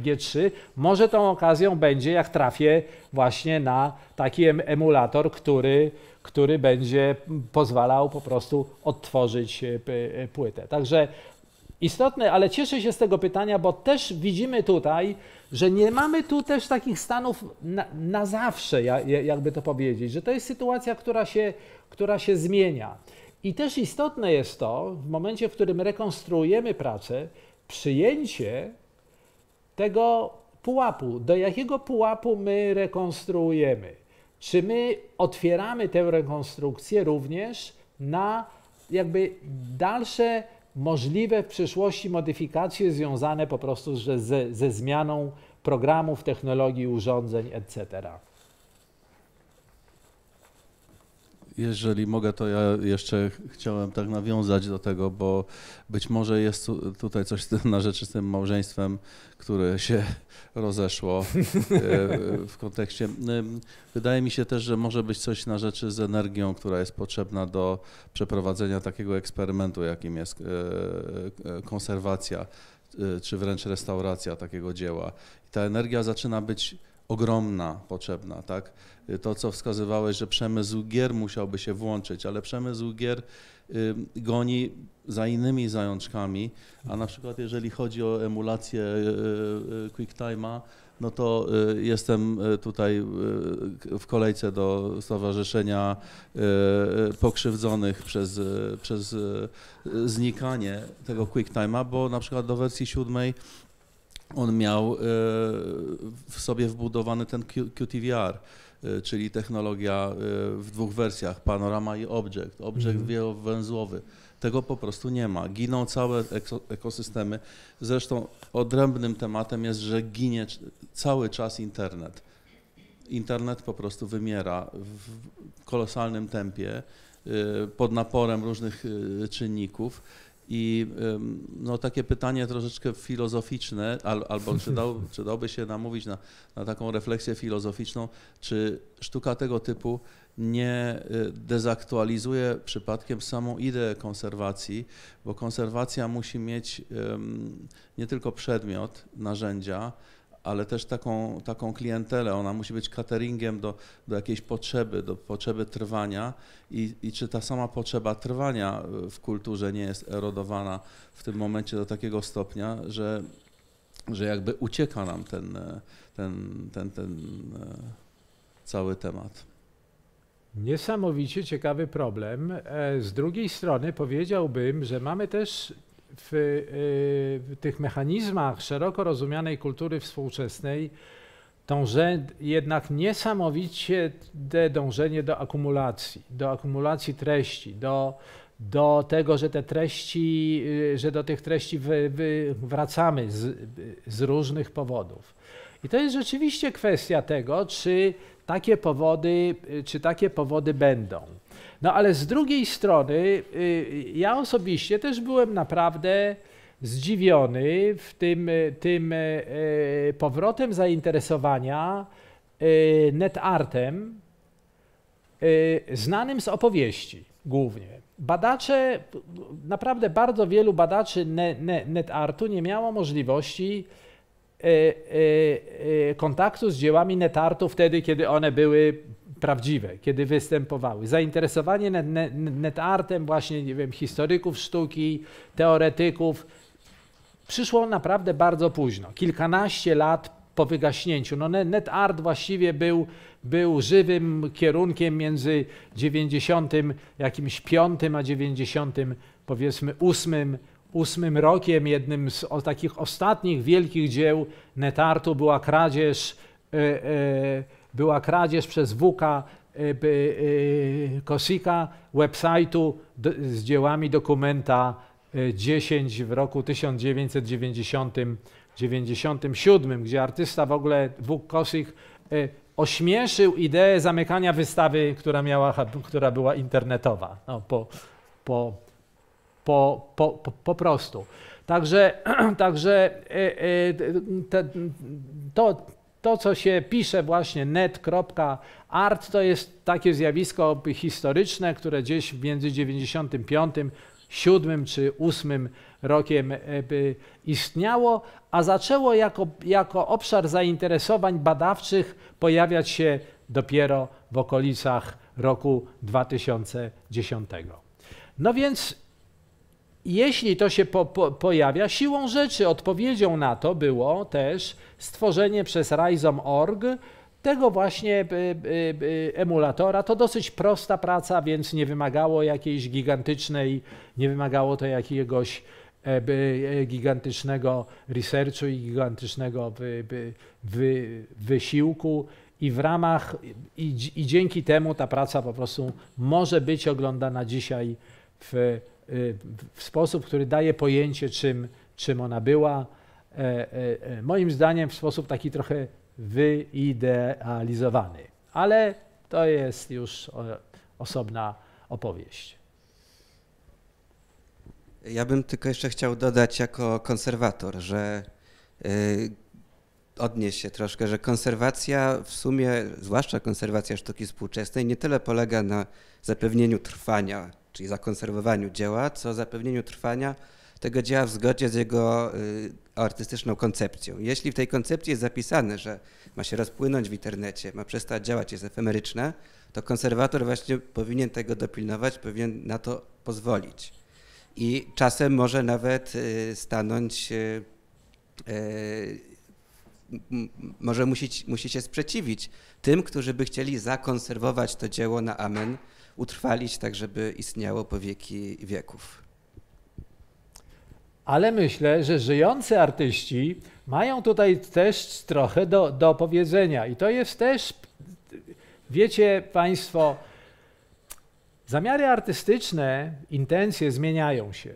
G, 3 Może tą okazją będzie, jak trafię właśnie na taki emulator, który, który będzie pozwalał po prostu odtworzyć płytę. Także istotne, ale cieszę się z tego pytania, bo też widzimy tutaj, że nie mamy tu też takich stanów na, na zawsze, jakby to powiedzieć, że to jest sytuacja, która się, która się zmienia. I też istotne jest to, w momencie, w którym rekonstruujemy pracę, przyjęcie tego pułapu, do jakiego pułapu my rekonstruujemy. Czy my otwieramy tę rekonstrukcję również na jakby dalsze możliwe w przyszłości modyfikacje związane po prostu ze, ze zmianą programów, technologii, urządzeń, etc. Jeżeli mogę, to ja jeszcze chciałem tak nawiązać do tego, bo być może jest tu, tutaj coś na rzeczy z tym małżeństwem, które się rozeszło e, w kontekście. E, wydaje mi się też, że może być coś na rzeczy z energią, która jest potrzebna do przeprowadzenia takiego eksperymentu, jakim jest e, konserwacja czy wręcz restauracja takiego dzieła. I ta energia zaczyna być ogromna, potrzebna, tak? to, co wskazywałeś, że przemysł gier musiałby się włączyć, ale przemysł gier y, goni za innymi zajączkami, a na przykład jeżeli chodzi o emulację y, y, QuickTime'a, no to jestem tutaj w kolejce do Stowarzyszenia Pokrzywdzonych przez, przez znikanie tego QuickTime'a, bo na przykład do wersji siódmej on miał w sobie wbudowany ten QTVR. Y, czyli technologia y, w dwóch wersjach, panorama i object, object mhm. wielowęzłowy. Tego po prostu nie ma. Giną całe ekosystemy. Zresztą odrębnym tematem jest, że ginie cały czas internet. Internet po prostu wymiera w kolosalnym tempie y, pod naporem różnych czynników i no, takie pytanie troszeczkę filozoficzne, al, albo czy, dał, czy dałby się namówić na, na taką refleksję filozoficzną, czy sztuka tego typu nie y, dezaktualizuje przypadkiem samą ideę konserwacji, bo konserwacja musi mieć nie tylko przedmiot, narzędzia, ale też taką, taką klientelę. Ona musi być cateringiem do, do jakiejś potrzeby, do potrzeby trwania. I, I czy ta sama potrzeba trwania w kulturze nie jest erodowana w tym momencie do takiego stopnia, że, że jakby ucieka nam ten, ten, ten, ten e, cały temat. Niesamowicie ciekawy problem. E, z drugiej strony powiedziałbym, że mamy też w, y, w tych mechanizmach szeroko rozumianej kultury współczesnej dążę, jednak niesamowicie dążenie do akumulacji, do akumulacji treści, do, do tego, że te treści, y, że do tych treści wy, wy wracamy z, z różnych powodów. I to jest rzeczywiście kwestia tego, czy takie powody, y, czy takie powody będą. No ale z drugiej strony, y, ja osobiście też byłem naprawdę zdziwiony w tym, y, tym y, powrotem zainteresowania netartem znanym z opowieści głównie. Badacze, naprawdę bardzo wielu badaczy netartu nie miało możliwości kontaktu z dziełami netartu wtedy, kiedy one były prawdziwe, kiedy występowały. Zainteresowanie net, artem właśnie, nie wiem, historyków sztuki, teoretyków przyszło naprawdę bardzo późno, kilkanaście lat po wygaśnięciu. No net art właściwie był, był żywym kierunkiem między 90 jakimś 5 a 90 powiedzmy 8 ósmym rokiem jednym z o, takich ostatnich wielkich dzieł netartu była kradzież y, była kradzież przez WK y, y, Kosika websajtu z dziełami dokumenta 10 y, w roku 1997, gdzie artysta w ogóle Wuk Kosik ośmieszył ideę zamykania wystawy, która, miała, która była internetowa. No, po, po, po, po, po, prostu. Także, także to, to, co się pisze właśnie net.art, to jest takie zjawisko historyczne, które gdzieś między 95, 7 czy 8 rokiem e, istniało, a zaczęło jako, jako obszar zainteresowań badawczych pojawiać się dopiero w okolicach roku 2010. No więc jeśli to się po, po, pojawia, siłą rzeczy odpowiedzią na to było też stworzenie przez Rhizome.org tego właśnie e, e, e, emulatora. To dosyć prosta praca, więc nie wymagało jakiejś gigantycznej, nie wymagało to jakiegoś gigantycznego researchu i gigantycznego wy, wy, wysiłku. I w ramach, i, i dzięki temu ta praca po prostu może być oglądana dzisiaj w Y, w sposób, który daje pojęcie, czym, czym ona była. E, e, e, moim zdaniem w sposób taki trochę wyidealizowany, ale to jest już osobna opowieść. Ja bym tylko jeszcze chciał dodać jako konserwator, że y, odnieść się troszkę, że konserwacja w sumie, zwłaszcza konserwacja sztuki współczesnej, nie tyle polega na zapewnieniu trwania czyli zakonserwowaniu dzieła, co zapewnieniu trwania tego dzieła w zgodzie z jego y, artystyczną koncepcją. Jeśli w tej koncepcji jest zapisane, że ma się rozpłynąć w internecie, ma przestać działać, jest efemeryczne, to konserwator właśnie powinien tego dopilnować, powinien na to pozwolić. I czasem może nawet y, stanąć, y, y może musi, musi się sprzeciwić tym, którzy by chcieli zakonserwować to dzieło na amen, utrwalić tak, żeby istniało po wieki wieków. Ale myślę, że żyjący artyści mają tutaj też trochę do, do powiedzenia. I to jest też, wiecie Państwo, zamiary artystyczne, intencje zmieniają się.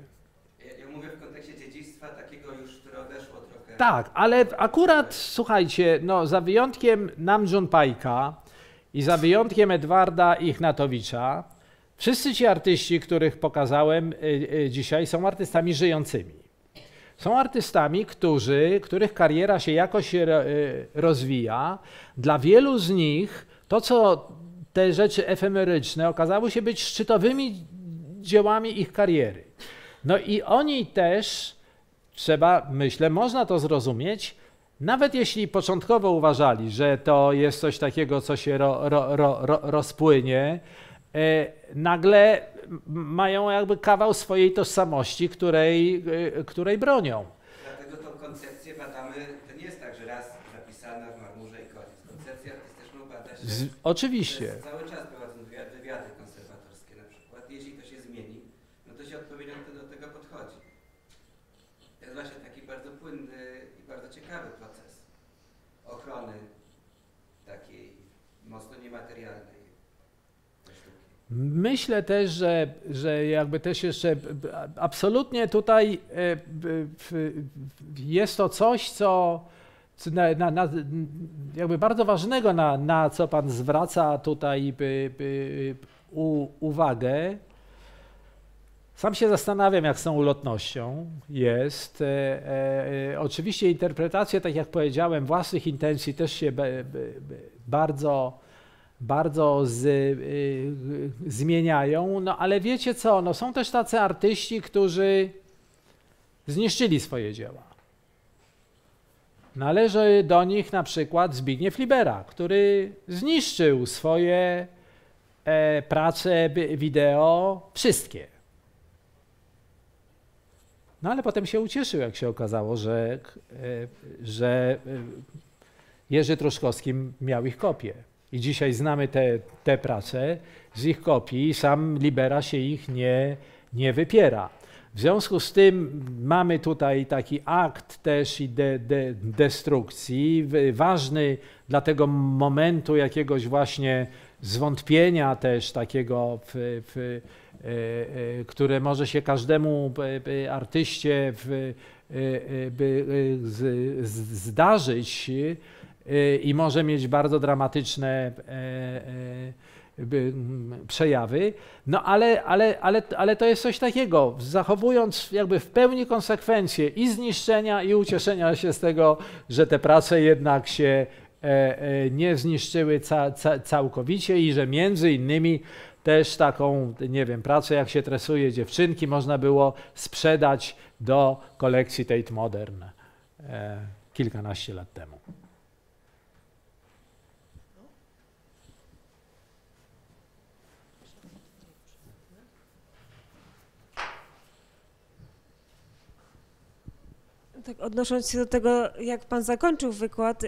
Ja, ja mówię w kontekście dziedzictwa takiego już, które odeszło trochę. Tak, ale akurat, słuchajcie, no, za wyjątkiem Namjoon Pajka, i za wyjątkiem Edwarda Ichnatowicza, wszyscy ci artyści, których pokazałem y, y, dzisiaj, są artystami żyjącymi. Są artystami, którzy, których kariera się jakoś y, rozwija. Dla wielu z nich to, co te rzeczy efemeryczne okazało się być szczytowymi dziełami ich kariery. No i oni też, trzeba, myślę, można to zrozumieć, nawet jeśli początkowo uważali, że to jest coś takiego, co się ro, ro, ro, rozpłynie, e, nagle mają jakby kawał swojej tożsamości, której, e, której bronią. Dlatego tą koncepcję badamy, to nie jest tak, że raz zapisana w marmurze i koniec. Koncepcja też bada się Z, oczywiście. cały czas Myślę też, że, że jakby też jeszcze absolutnie tutaj e, jest to coś, co na, na, jakby bardzo ważnego, na, na co Pan zwraca tutaj by, by, u, uwagę. Sam się zastanawiam, jak z tą ulotnością jest. E, e, e oczywiście interpretacje, tak jak powiedziałem, własnych intencji też się be, be, bardzo bardzo z, y, y, zmieniają. No ale wiecie co, no, są też tacy artyści, którzy zniszczyli swoje dzieła. Należy do nich na przykład Zbigniew Libera, który zniszczył swoje e, prace wideo, wszystkie. No ale potem się ucieszył, jak się okazało, że, e, że e, Jerzy Truszkowski miał ich kopię i dzisiaj znamy te, te prace z ich kopii, sam Libera się ich nie, nie wypiera. W związku z tym mamy tutaj taki akt też i de, de, destrukcji, ważny dla tego momentu jakiegoś właśnie zwątpienia też takiego, w, w, e, e, które może się każdemu e, artyście w, zdarzyć, Y, i może mieć bardzo dramatyczne e, e, przejawy, no ale, ale, ale, ale to jest coś takiego, zachowując jakby w pełni konsekwencje i zniszczenia, i ucieszenia się z tego, że te prace jednak się e, nie zniszczyły całkowicie i że między innymi też taką, nie wiem, pracę jak się tresuje dziewczynki można było sprzedać do kolekcji Tate Modern kilkanaście lat temu. tak odnosząc się do tego, jak pan zakończył wykład,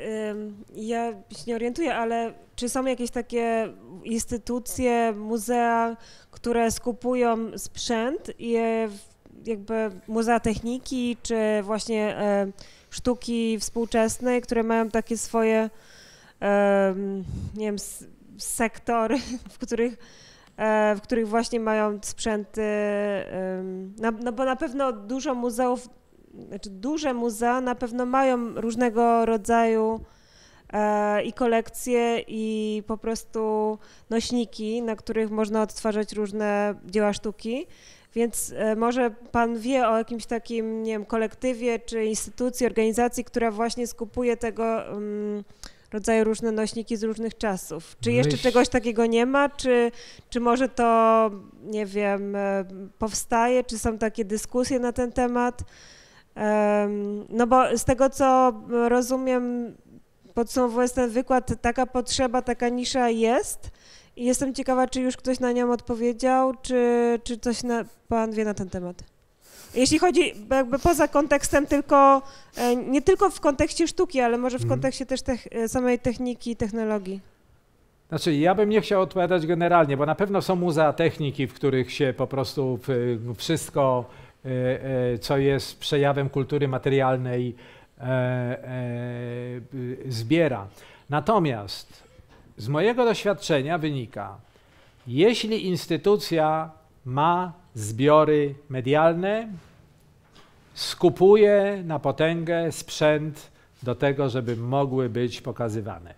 ja się nie orientuję, ale czy są jakieś takie instytucje, muzea, które skupują sprzęt i jakby muzea techniki, czy właśnie e, sztuki współczesnej, które mają takie swoje, nie wiem, sektory, w których e, w których właśnie mają sprzęty, no, no bo na pewno dużo muzeów znaczy duże muzea na pewno mają różnego rodzaju e, i kolekcje, i po prostu nośniki, na których można odtwarzać różne dzieła sztuki. Więc e, może Pan wie o jakimś takim, nie wiem, kolektywie czy instytucji, organizacji, która właśnie skupuje tego mm, rodzaju różne nośniki z różnych czasów. Czy jeszcze czegoś takiego nie ma, czy, czy może to, nie wiem, e, powstaje, czy są takie dyskusje na ten temat? No bo z tego, co rozumiem, podsumowując ten wykład, taka potrzeba, taka nisza jest. I jestem ciekawa, czy już ktoś na nią odpowiedział, czy, czy coś na, pan wie na ten temat. Jeśli chodzi jakby poza kontekstem tylko, e, nie tylko w kontekście sztuki, ale może w mhm. kontekście też e, samej techniki i technologii. Znaczy, ja bym nie chciał odpowiadać generalnie, bo na pewno są muzea techniki, w których się po prostu wszystko E, e, co jest przejawem kultury materialnej, e, zbiera. Natomiast z mojego doświadczenia wynika, jeśli instytucja ma zbiory medialne, skupuje na potęgę sprzęt do tego, żeby mogły być pokazywane.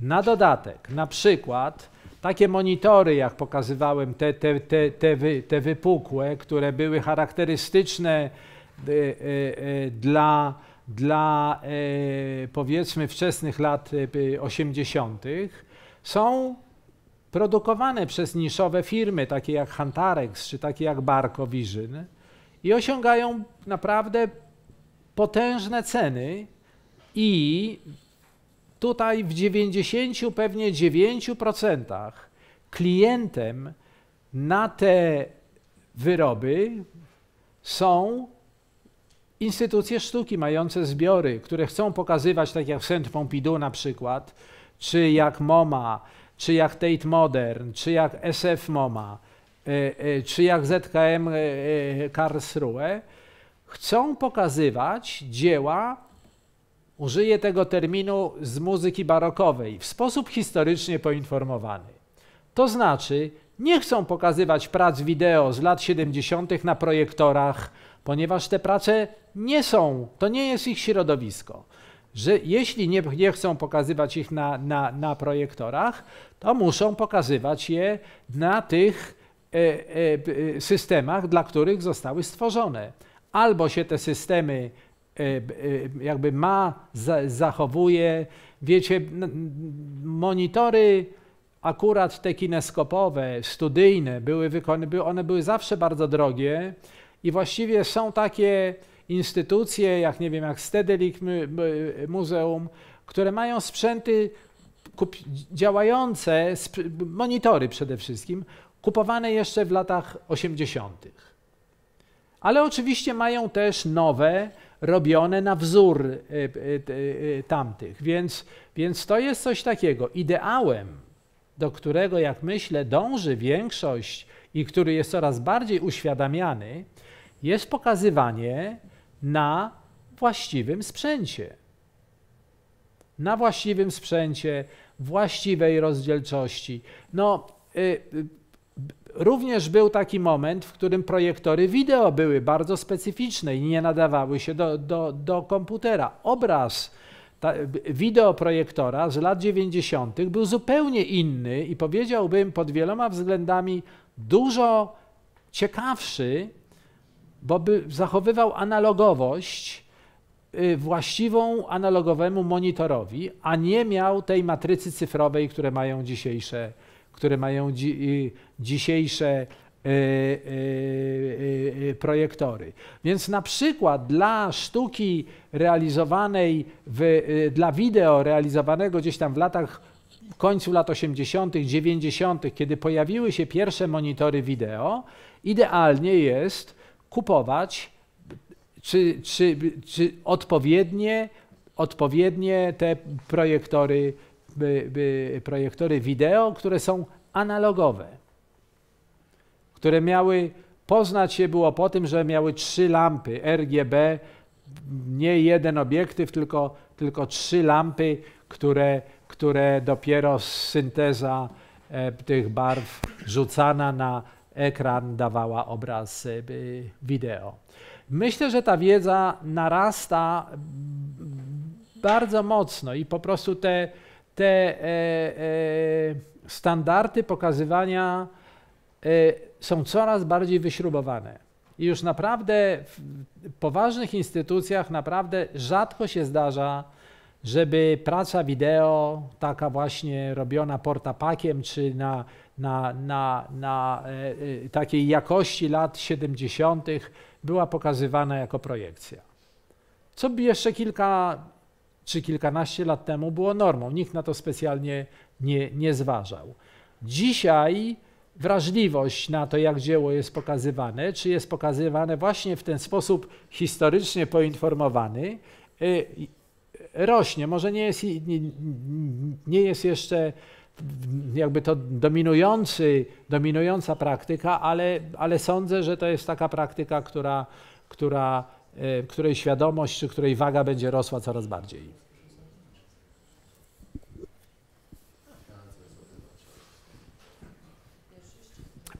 Na dodatek, na przykład, takie monitory, jak pokazywałem, te, te, te, te, wy, te wypukłe, które były charakterystyczne e, e, e, dla, dla powiedzmy wczesnych lat 80., są produkowane przez niszowe firmy, takie jak Hantarex czy takie jak Barco Vision i osiągają naprawdę potężne ceny i Tutaj w 90, pewnie 9% klientem na te wyroby są instytucje sztuki mające zbiory, które chcą pokazywać, tak jak Saint Pompidou na przykład, czy jak MoMA, czy jak Tate Modern, czy jak SF MoMA, e, e, czy jak ZKM e, Karlsruhe, chcą pokazywać dzieła użyję tego terminu z muzyki barokowej, w sposób historycznie poinformowany. To znaczy, nie chcą pokazywać prac wideo z lat 70. na projektorach, ponieważ te prace nie są, to nie jest ich środowisko. Że jeśli nie, nie chcą pokazywać ich na, na, na projektorach, to muszą pokazywać je na tych e, e, e systemach, dla których zostały stworzone. Albo się te systemy E, e, jakby ma, zachowuje. Wiecie, monitory akurat te kineskopowe, studyjne, były wykony, one były zawsze bardzo drogie i właściwie są takie instytucje, jak nie wiem, jak stedelijk Muzeum, które mają sprzęty działające, monitory przede wszystkim, kupowane jeszcze w latach 80. Ale oczywiście mają też nowe, robione na wzór y, y, y, tamtych. Więc, więc to jest coś takiego. Ideałem, do którego, jak myślę, dąży większość i który jest coraz bardziej uświadamiany, jest pokazywanie na właściwym sprzęcie. Na właściwym sprzęcie, właściwej rozdzielczości. No, Również był taki moment, w którym projektory wideo były bardzo specyficzne i nie nadawały się do, do, do komputera. Obraz ta, wideoprojektora z lat 90. był zupełnie inny i powiedziałbym pod wieloma względami dużo ciekawszy, bo by zachowywał analogowość y, właściwą analogowemu monitorowi, a nie miał tej matrycy cyfrowej, które mają dzisiejsze które mają dzi y, dzisiejsze y, y, projektory. Więc na przykład dla sztuki realizowanej, w, dla wideo realizowanego gdzieś tam w latach w końcu lat 80., 90., kiedy pojawiły się pierwsze monitory wideo, idealnie jest kupować czy, czy, czy odpowiednie, odpowiednie te projektory by, by projektory wideo, które są analogowe, które miały, poznać się było po tym, że miały trzy lampy RGB, nie jeden obiektyw, tylko, tylko trzy lampy, które, które dopiero synteza e, tych barw rzucana na ekran dawała obraz e, by wideo. Myślę, że ta wiedza narasta mm, bardzo mocno i po prostu te te e, e, standardy pokazywania e, są coraz bardziej wyśrubowane. I już naprawdę w poważnych instytucjach naprawdę rzadko się zdarza, żeby praca wideo, taka właśnie robiona portapakiem, czy na, na, na, na takiej jakości lat 70., była pokazywana jako projekcja. Co by jeszcze kilka czy kilkanaście lat temu było normą. Nikt na to specjalnie nie, nie zważał. Dzisiaj wrażliwość na to, jak dzieło jest pokazywane, czy jest pokazywane właśnie w ten sposób historycznie poinformowany, y, y, rośnie. Może nie jest, nie jest jeszcze jakby to dominujący, dominująca praktyka, ale, ale sądzę, że to jest taka praktyka, która, która E, której świadomość czy której waga będzie rosła coraz bardziej.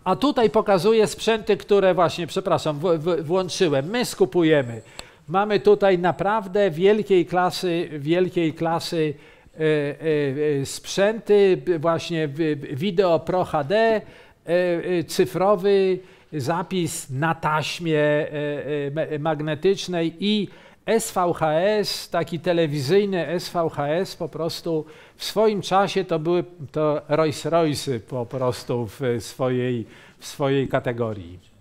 A tutaj pokazuję sprzęty, które właśnie, przepraszam, w, w, włączyłem. My skupujemy. Mamy tutaj naprawdę wielkiej klasy, wielkiej klasy e, e, sprzęty, właśnie wideo Pro HD, cyfrowy, zapis na taśmie e, e, magnetycznej i SVHS, taki telewizyjny SVHS po prostu w swoim czasie to były to Rolls Royce po prostu w swojej, w swojej kategorii.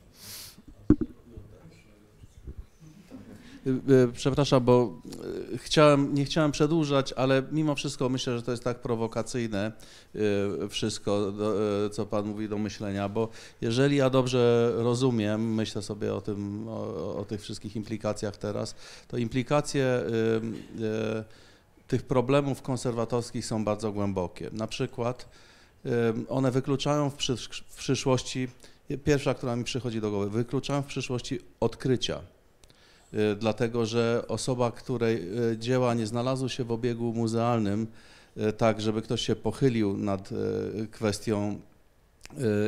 Y, y, przepraszam, bo y, chciałem, nie chciałem przedłużać, ale mimo wszystko myślę, że to jest tak prowokacyjne wszystko, co Pan mówi do myślenia, bo jeżeli ja dobrze rozumiem, myślę sobie o tym, o, o tych wszystkich implikacjach teraz, to implikacje tych problemów konserwatorskich są bardzo głębokie. Na przykład one wykluczają w, przysz w przyszłości, pierwsza, która mi przychodzi do głowy, wykluczają w przyszłości odkrycia Y, dlatego że osoba, której y, dzieła nie znalazły się w obiegu muzealnym, y, tak żeby ktoś się pochylił nad kwestią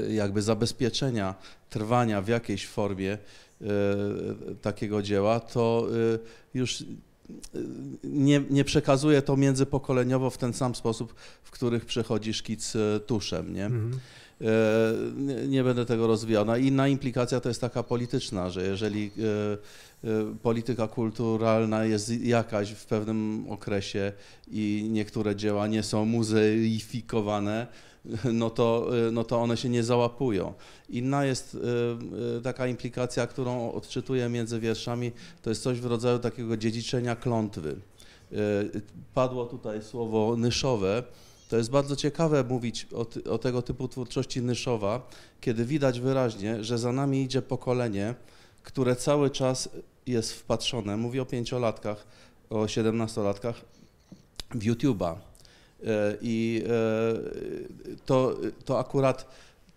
jakby zabezpieczenia trwania w jakiejś formie takiego dzieła, to już nie, nie przekazuje to międzypokoleniowo w ten sam sposób, w których przechodzi szkic tuszem. Nie? Mhm. Nie, nie będę tego rozwijał. No, inna implikacja to jest taka polityczna, że jeżeli Y, polityka kulturalna jest jakaś w pewnym okresie i niektóre dzieła nie są muzeifikowane, no to, y, no to one się nie załapują. Inna jest y, taka implikacja, którą odczytuję między wierszami, to jest coś w rodzaju takiego dziedziczenia klątwy. Padło tutaj słowo nyszowe. To jest bardzo ciekawe mówić o, o tego typu twórczości nyszowa, kiedy widać wyraźnie, że za nami idzie pokolenie, które cały czas jest wpatrzone, mówię o pięciolatkach, o siedemnastolatkach, w YouTube'a. E, I e, to, to akurat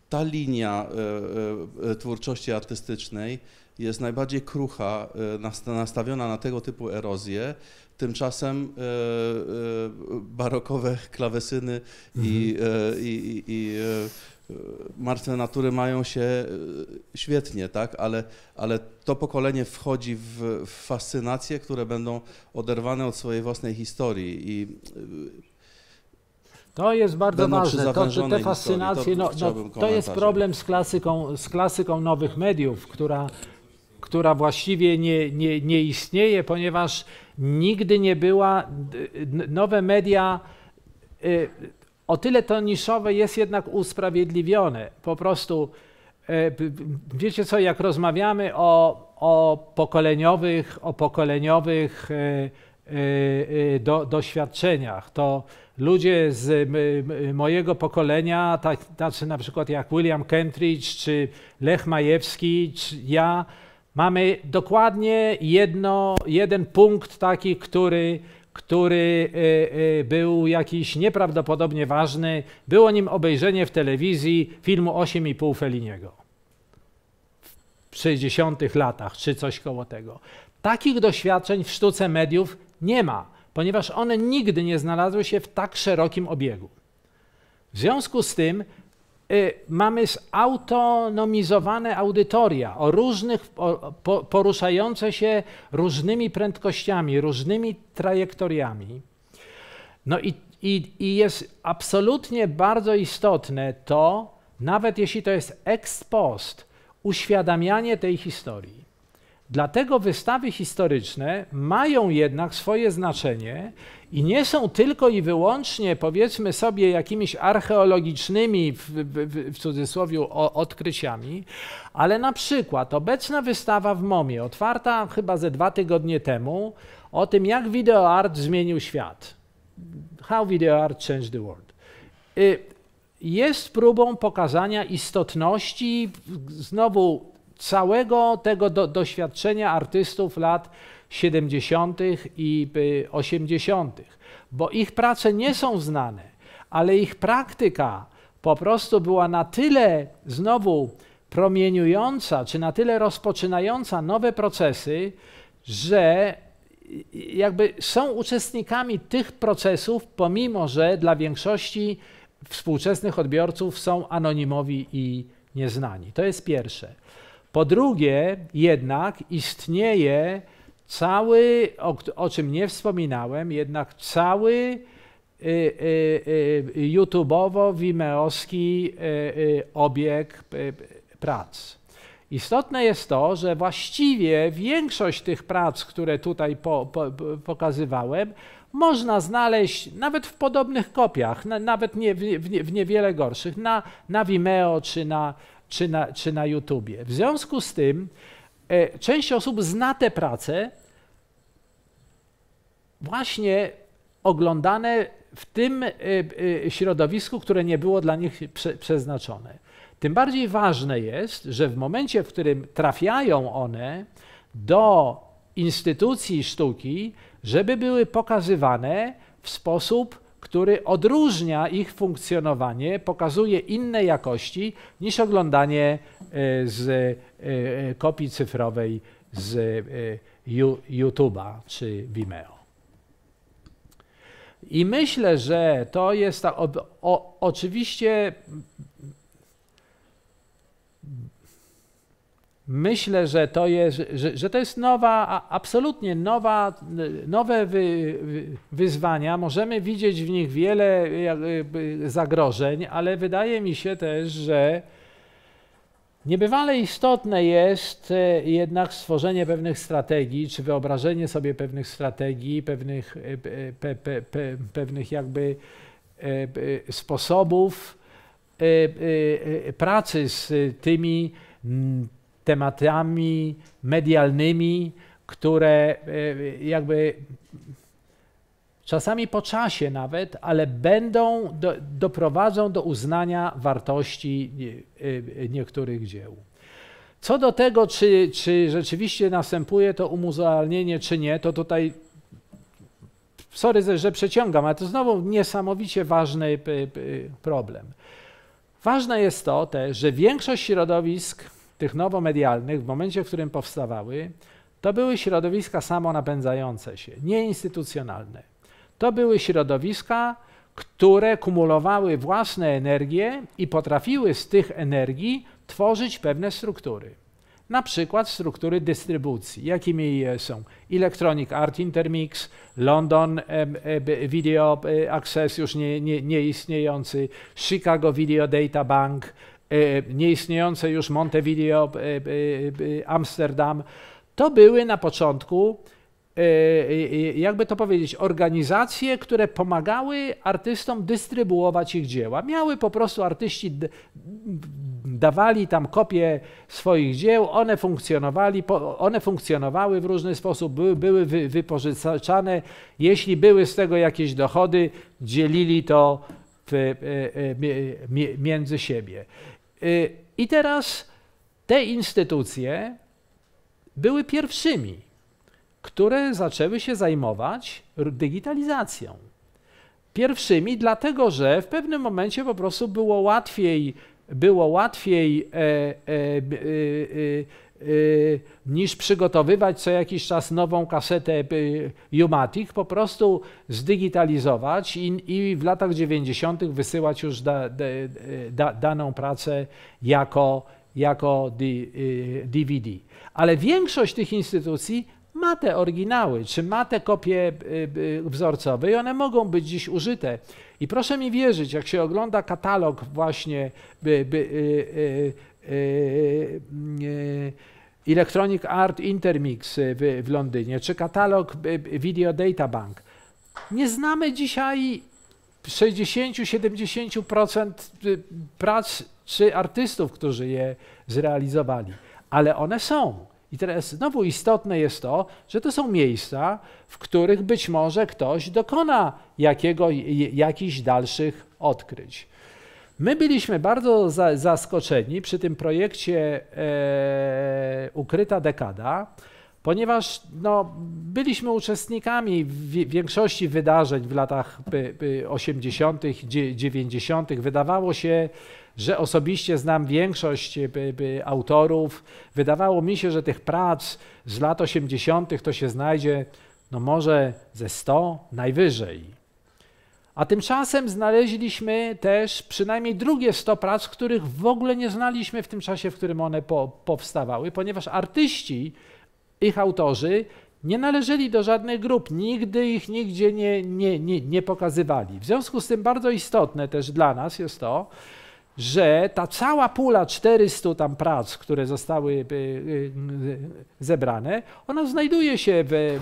ta linia e, twórczości artystycznej jest najbardziej krucha, nastawiona na tego typu erozję. Tymczasem barokowe klawesyny i, i, i, i Y, martwe natury mają się y, świetnie, tak? ale, ale to pokolenie wchodzi w, w fascynacje, które będą oderwane od swojej własnej historii i y, to jest bardzo ważne. To, czy te fascynacje, to, no, no, to jest problem z klasyką, z klasyką nowych mediów, która, która właściwie nie, nie, nie istnieje, ponieważ nigdy nie była nowe media. Y, o tyle to niszowe jest jednak usprawiedliwione. Po prostu, e, wiecie co, jak rozmawiamy o, o pokoleniowych, o pokoleniowych e, e, do, doświadczeniach, to ludzie z mojego pokolenia, tak, znaczy na przykład jak William Kentridge czy Lech Majewski, czy ja, mamy dokładnie jedno, jeden punkt taki, który który y, y, był jakiś nieprawdopodobnie ważny, było nim obejrzenie w telewizji filmu 8,5 Feliniego w 60 latach, czy coś koło tego. Takich doświadczeń w sztuce mediów nie ma, ponieważ one nigdy nie znalazły się w tak szerokim obiegu. W związku z tym Y, mamy zautonomizowane audytoria o różnych, o, po, poruszające się różnymi prędkościami, różnymi trajektoriami. No i, i, i jest absolutnie bardzo istotne to, nawet jeśli to jest ex post, uświadamianie tej historii. Dlatego wystawy historyczne mają jednak swoje znaczenie i nie są tylko i wyłącznie, powiedzmy sobie, jakimiś archeologicznymi, w, w, w cudzysłowie, odkryciami, ale na przykład obecna wystawa w MOMie, otwarta chyba ze dwa tygodnie temu, o tym, jak videoart zmienił świat. How videoart art changed the world. Y, jest próbą pokazania istotności, znowu całego tego do, doświadczenia artystów lat 70. i 80., y, bo ich prace nie są znane, ale ich praktyka po prostu była na tyle znowu promieniująca, czy na tyle rozpoczynająca nowe procesy, że jakby są uczestnikami tych procesów, pomimo że dla większości współczesnych odbiorców są anonimowi i nieznani. To jest pierwsze. Po drugie, jednak istnieje cały, o, o czym nie wspominałem, jednak cały y, y, y, YouTubeowo-wimeowski obieg prac. Istotne jest to, że właściwie większość tych prac, które tutaj po, po, pokazywałem, można znaleźć nawet w podobnych kopiach, na, nawet nie, w, w, niewiele gorszych, na, na Vimeo czy na, czy na, czy na YouTubie. W związku z tym e, część osób zna te prace właśnie oglądane w tym e, e, środowisku, które nie było dla nich prze, przeznaczone. Tym bardziej ważne jest, że w momencie, w którym trafiają one do instytucji sztuki, żeby były pokazywane w sposób który odróżnia ich funkcjonowanie, pokazuje inne jakości niż oglądanie e, z e, e, kopii cyfrowej z YouTube'a czy Vimeo. I myślę, że to jest o, o, oczywiście Myślę, że to jest, że, że to jest nowa, absolutnie nowa, nowe wy, wyzwania. Możemy widzieć w nich wiele zagrożeń, ale wydaje mi się też, że niebywale istotne jest e, jednak stworzenie pewnych strategii, czy wyobrażenie sobie pewnych strategii, pewnych, e, pe, pe, pe, pewnych jakby e, sposobów pracy z tymi tematami medialnymi, które e, jakby czasami po czasie nawet, ale będą, do, doprowadzą do uznania wartości e, e, niektórych dzieł. Co do tego, czy, czy rzeczywiście następuje to umuzealnienie, czy nie, to tutaj sorry, że przeciągam, ale to znowu niesamowicie ważny problem. Ważne jest to też, że większość środowisk tych nowomedialnych, w momencie, w którym powstawały, to były środowiska samonapędzające się, nieinstytucjonalne. To były środowiska, które kumulowały własne energie i potrafiły z tych energii tworzyć pewne struktury. Na przykład struktury dystrybucji, jakimi są Electronic Art Intermix, London Video e, Access, już nieistniejący, nie, nie Chicago Video Data Bank, E, nieistniejące już Montevideo, e, e, Amsterdam, to były na początku, jakby to powiedzieć, organizacje, które pomagały artystom dystrybuować ich dzieła. Miały po prostu artyści, dawali tam kopie swoich dzieł, one, funkcjonowali, one funkcjonowały w różny sposób, były, były wypożyczane. Jeśli były z tego jakieś dochody, dzielili to między siebie. Y, I teraz te instytucje były pierwszymi, które zaczęły się zajmować digitalizacją. Pierwszymi, dlatego że w pewnym momencie po prostu było łatwiej, było łatwiej e, e, e, Y, niż przygotowywać co jakiś czas nową kasetę Jumatic, y, po prostu zdigitalizować i, i w latach 90. wysyłać już da, da, daną pracę jako, jako DVD. Y, Ale większość tych instytucji ma te oryginały, czy ma te kopie wzorcowe i one mogą być dziś użyte. I proszę mi wierzyć, jak się ogląda katalog właśnie by, by, Y, y, y, Electronic Art Intermix w, w Londynie, czy katalog Video Data Bank. Nie znamy dzisiaj 60-70% prac czy artystów, którzy je zrealizowali, ale one są. I teraz znowu istotne jest to, że to są miejsca, w których być może ktoś dokona jakiego, jakichś dalszych odkryć. My byliśmy bardzo za, zaskoczeni przy tym projekcie e, Ukryta Dekada, ponieważ no, byliśmy uczestnikami większości wydarzeń w latach 80., 90. Wydawało się, że osobiście znam większość autorów. Wydawało mi się, że tych prac z lat 80. to się znajdzie no może ze 100 najwyżej. A tymczasem znaleźliśmy też przynajmniej drugie 100 prac, których w ogóle nie znaliśmy w tym czasie, w którym one po, powstawały, ponieważ artyści, ich autorzy nie należeli do żadnych grup, nigdy ich nigdzie nie, nie, nie, nie pokazywali. W związku z tym bardzo istotne też dla nas jest to, że ta cała pula 400 tam prac, które zostały e, e, zebrane, ona znajduje się w,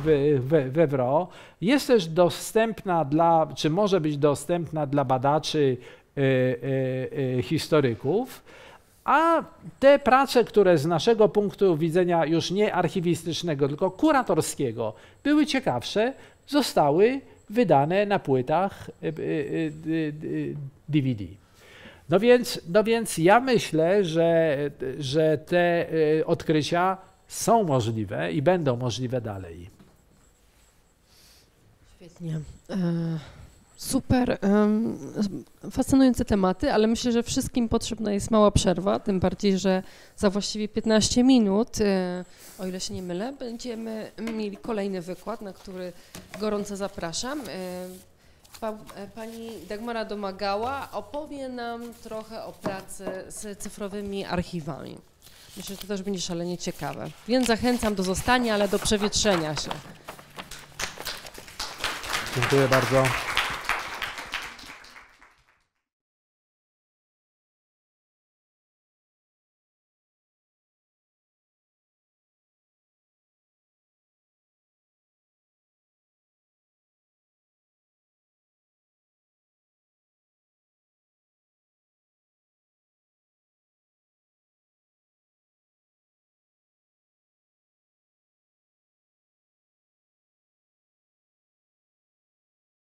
w, EWRO, jest też dostępna dla, czy może być dostępna dla badaczy, e, historyków, a te prace, które z naszego punktu widzenia już nie archiwistycznego, tylko kuratorskiego były ciekawsze, zostały wydane na płytach DVD. No więc, no więc ja myślę, że, że te y, odkrycia są możliwe i będą możliwe dalej. Świetnie. E, super, fascynujące tematy, ale myślę, że wszystkim potrzebna jest mała przerwa, tym bardziej, że za właściwie 15 minut, e, o ile się nie mylę, będziemy mieli kolejny wykład, na który gorąco zapraszam. E, Pa, pani Dagmara Domagała opowie nam trochę o pracy z cyfrowymi archiwami. Myślę, że to też będzie szalenie ciekawe. Więc zachęcam do zostania, ale do przewietrzenia się. Dziękuję bardzo.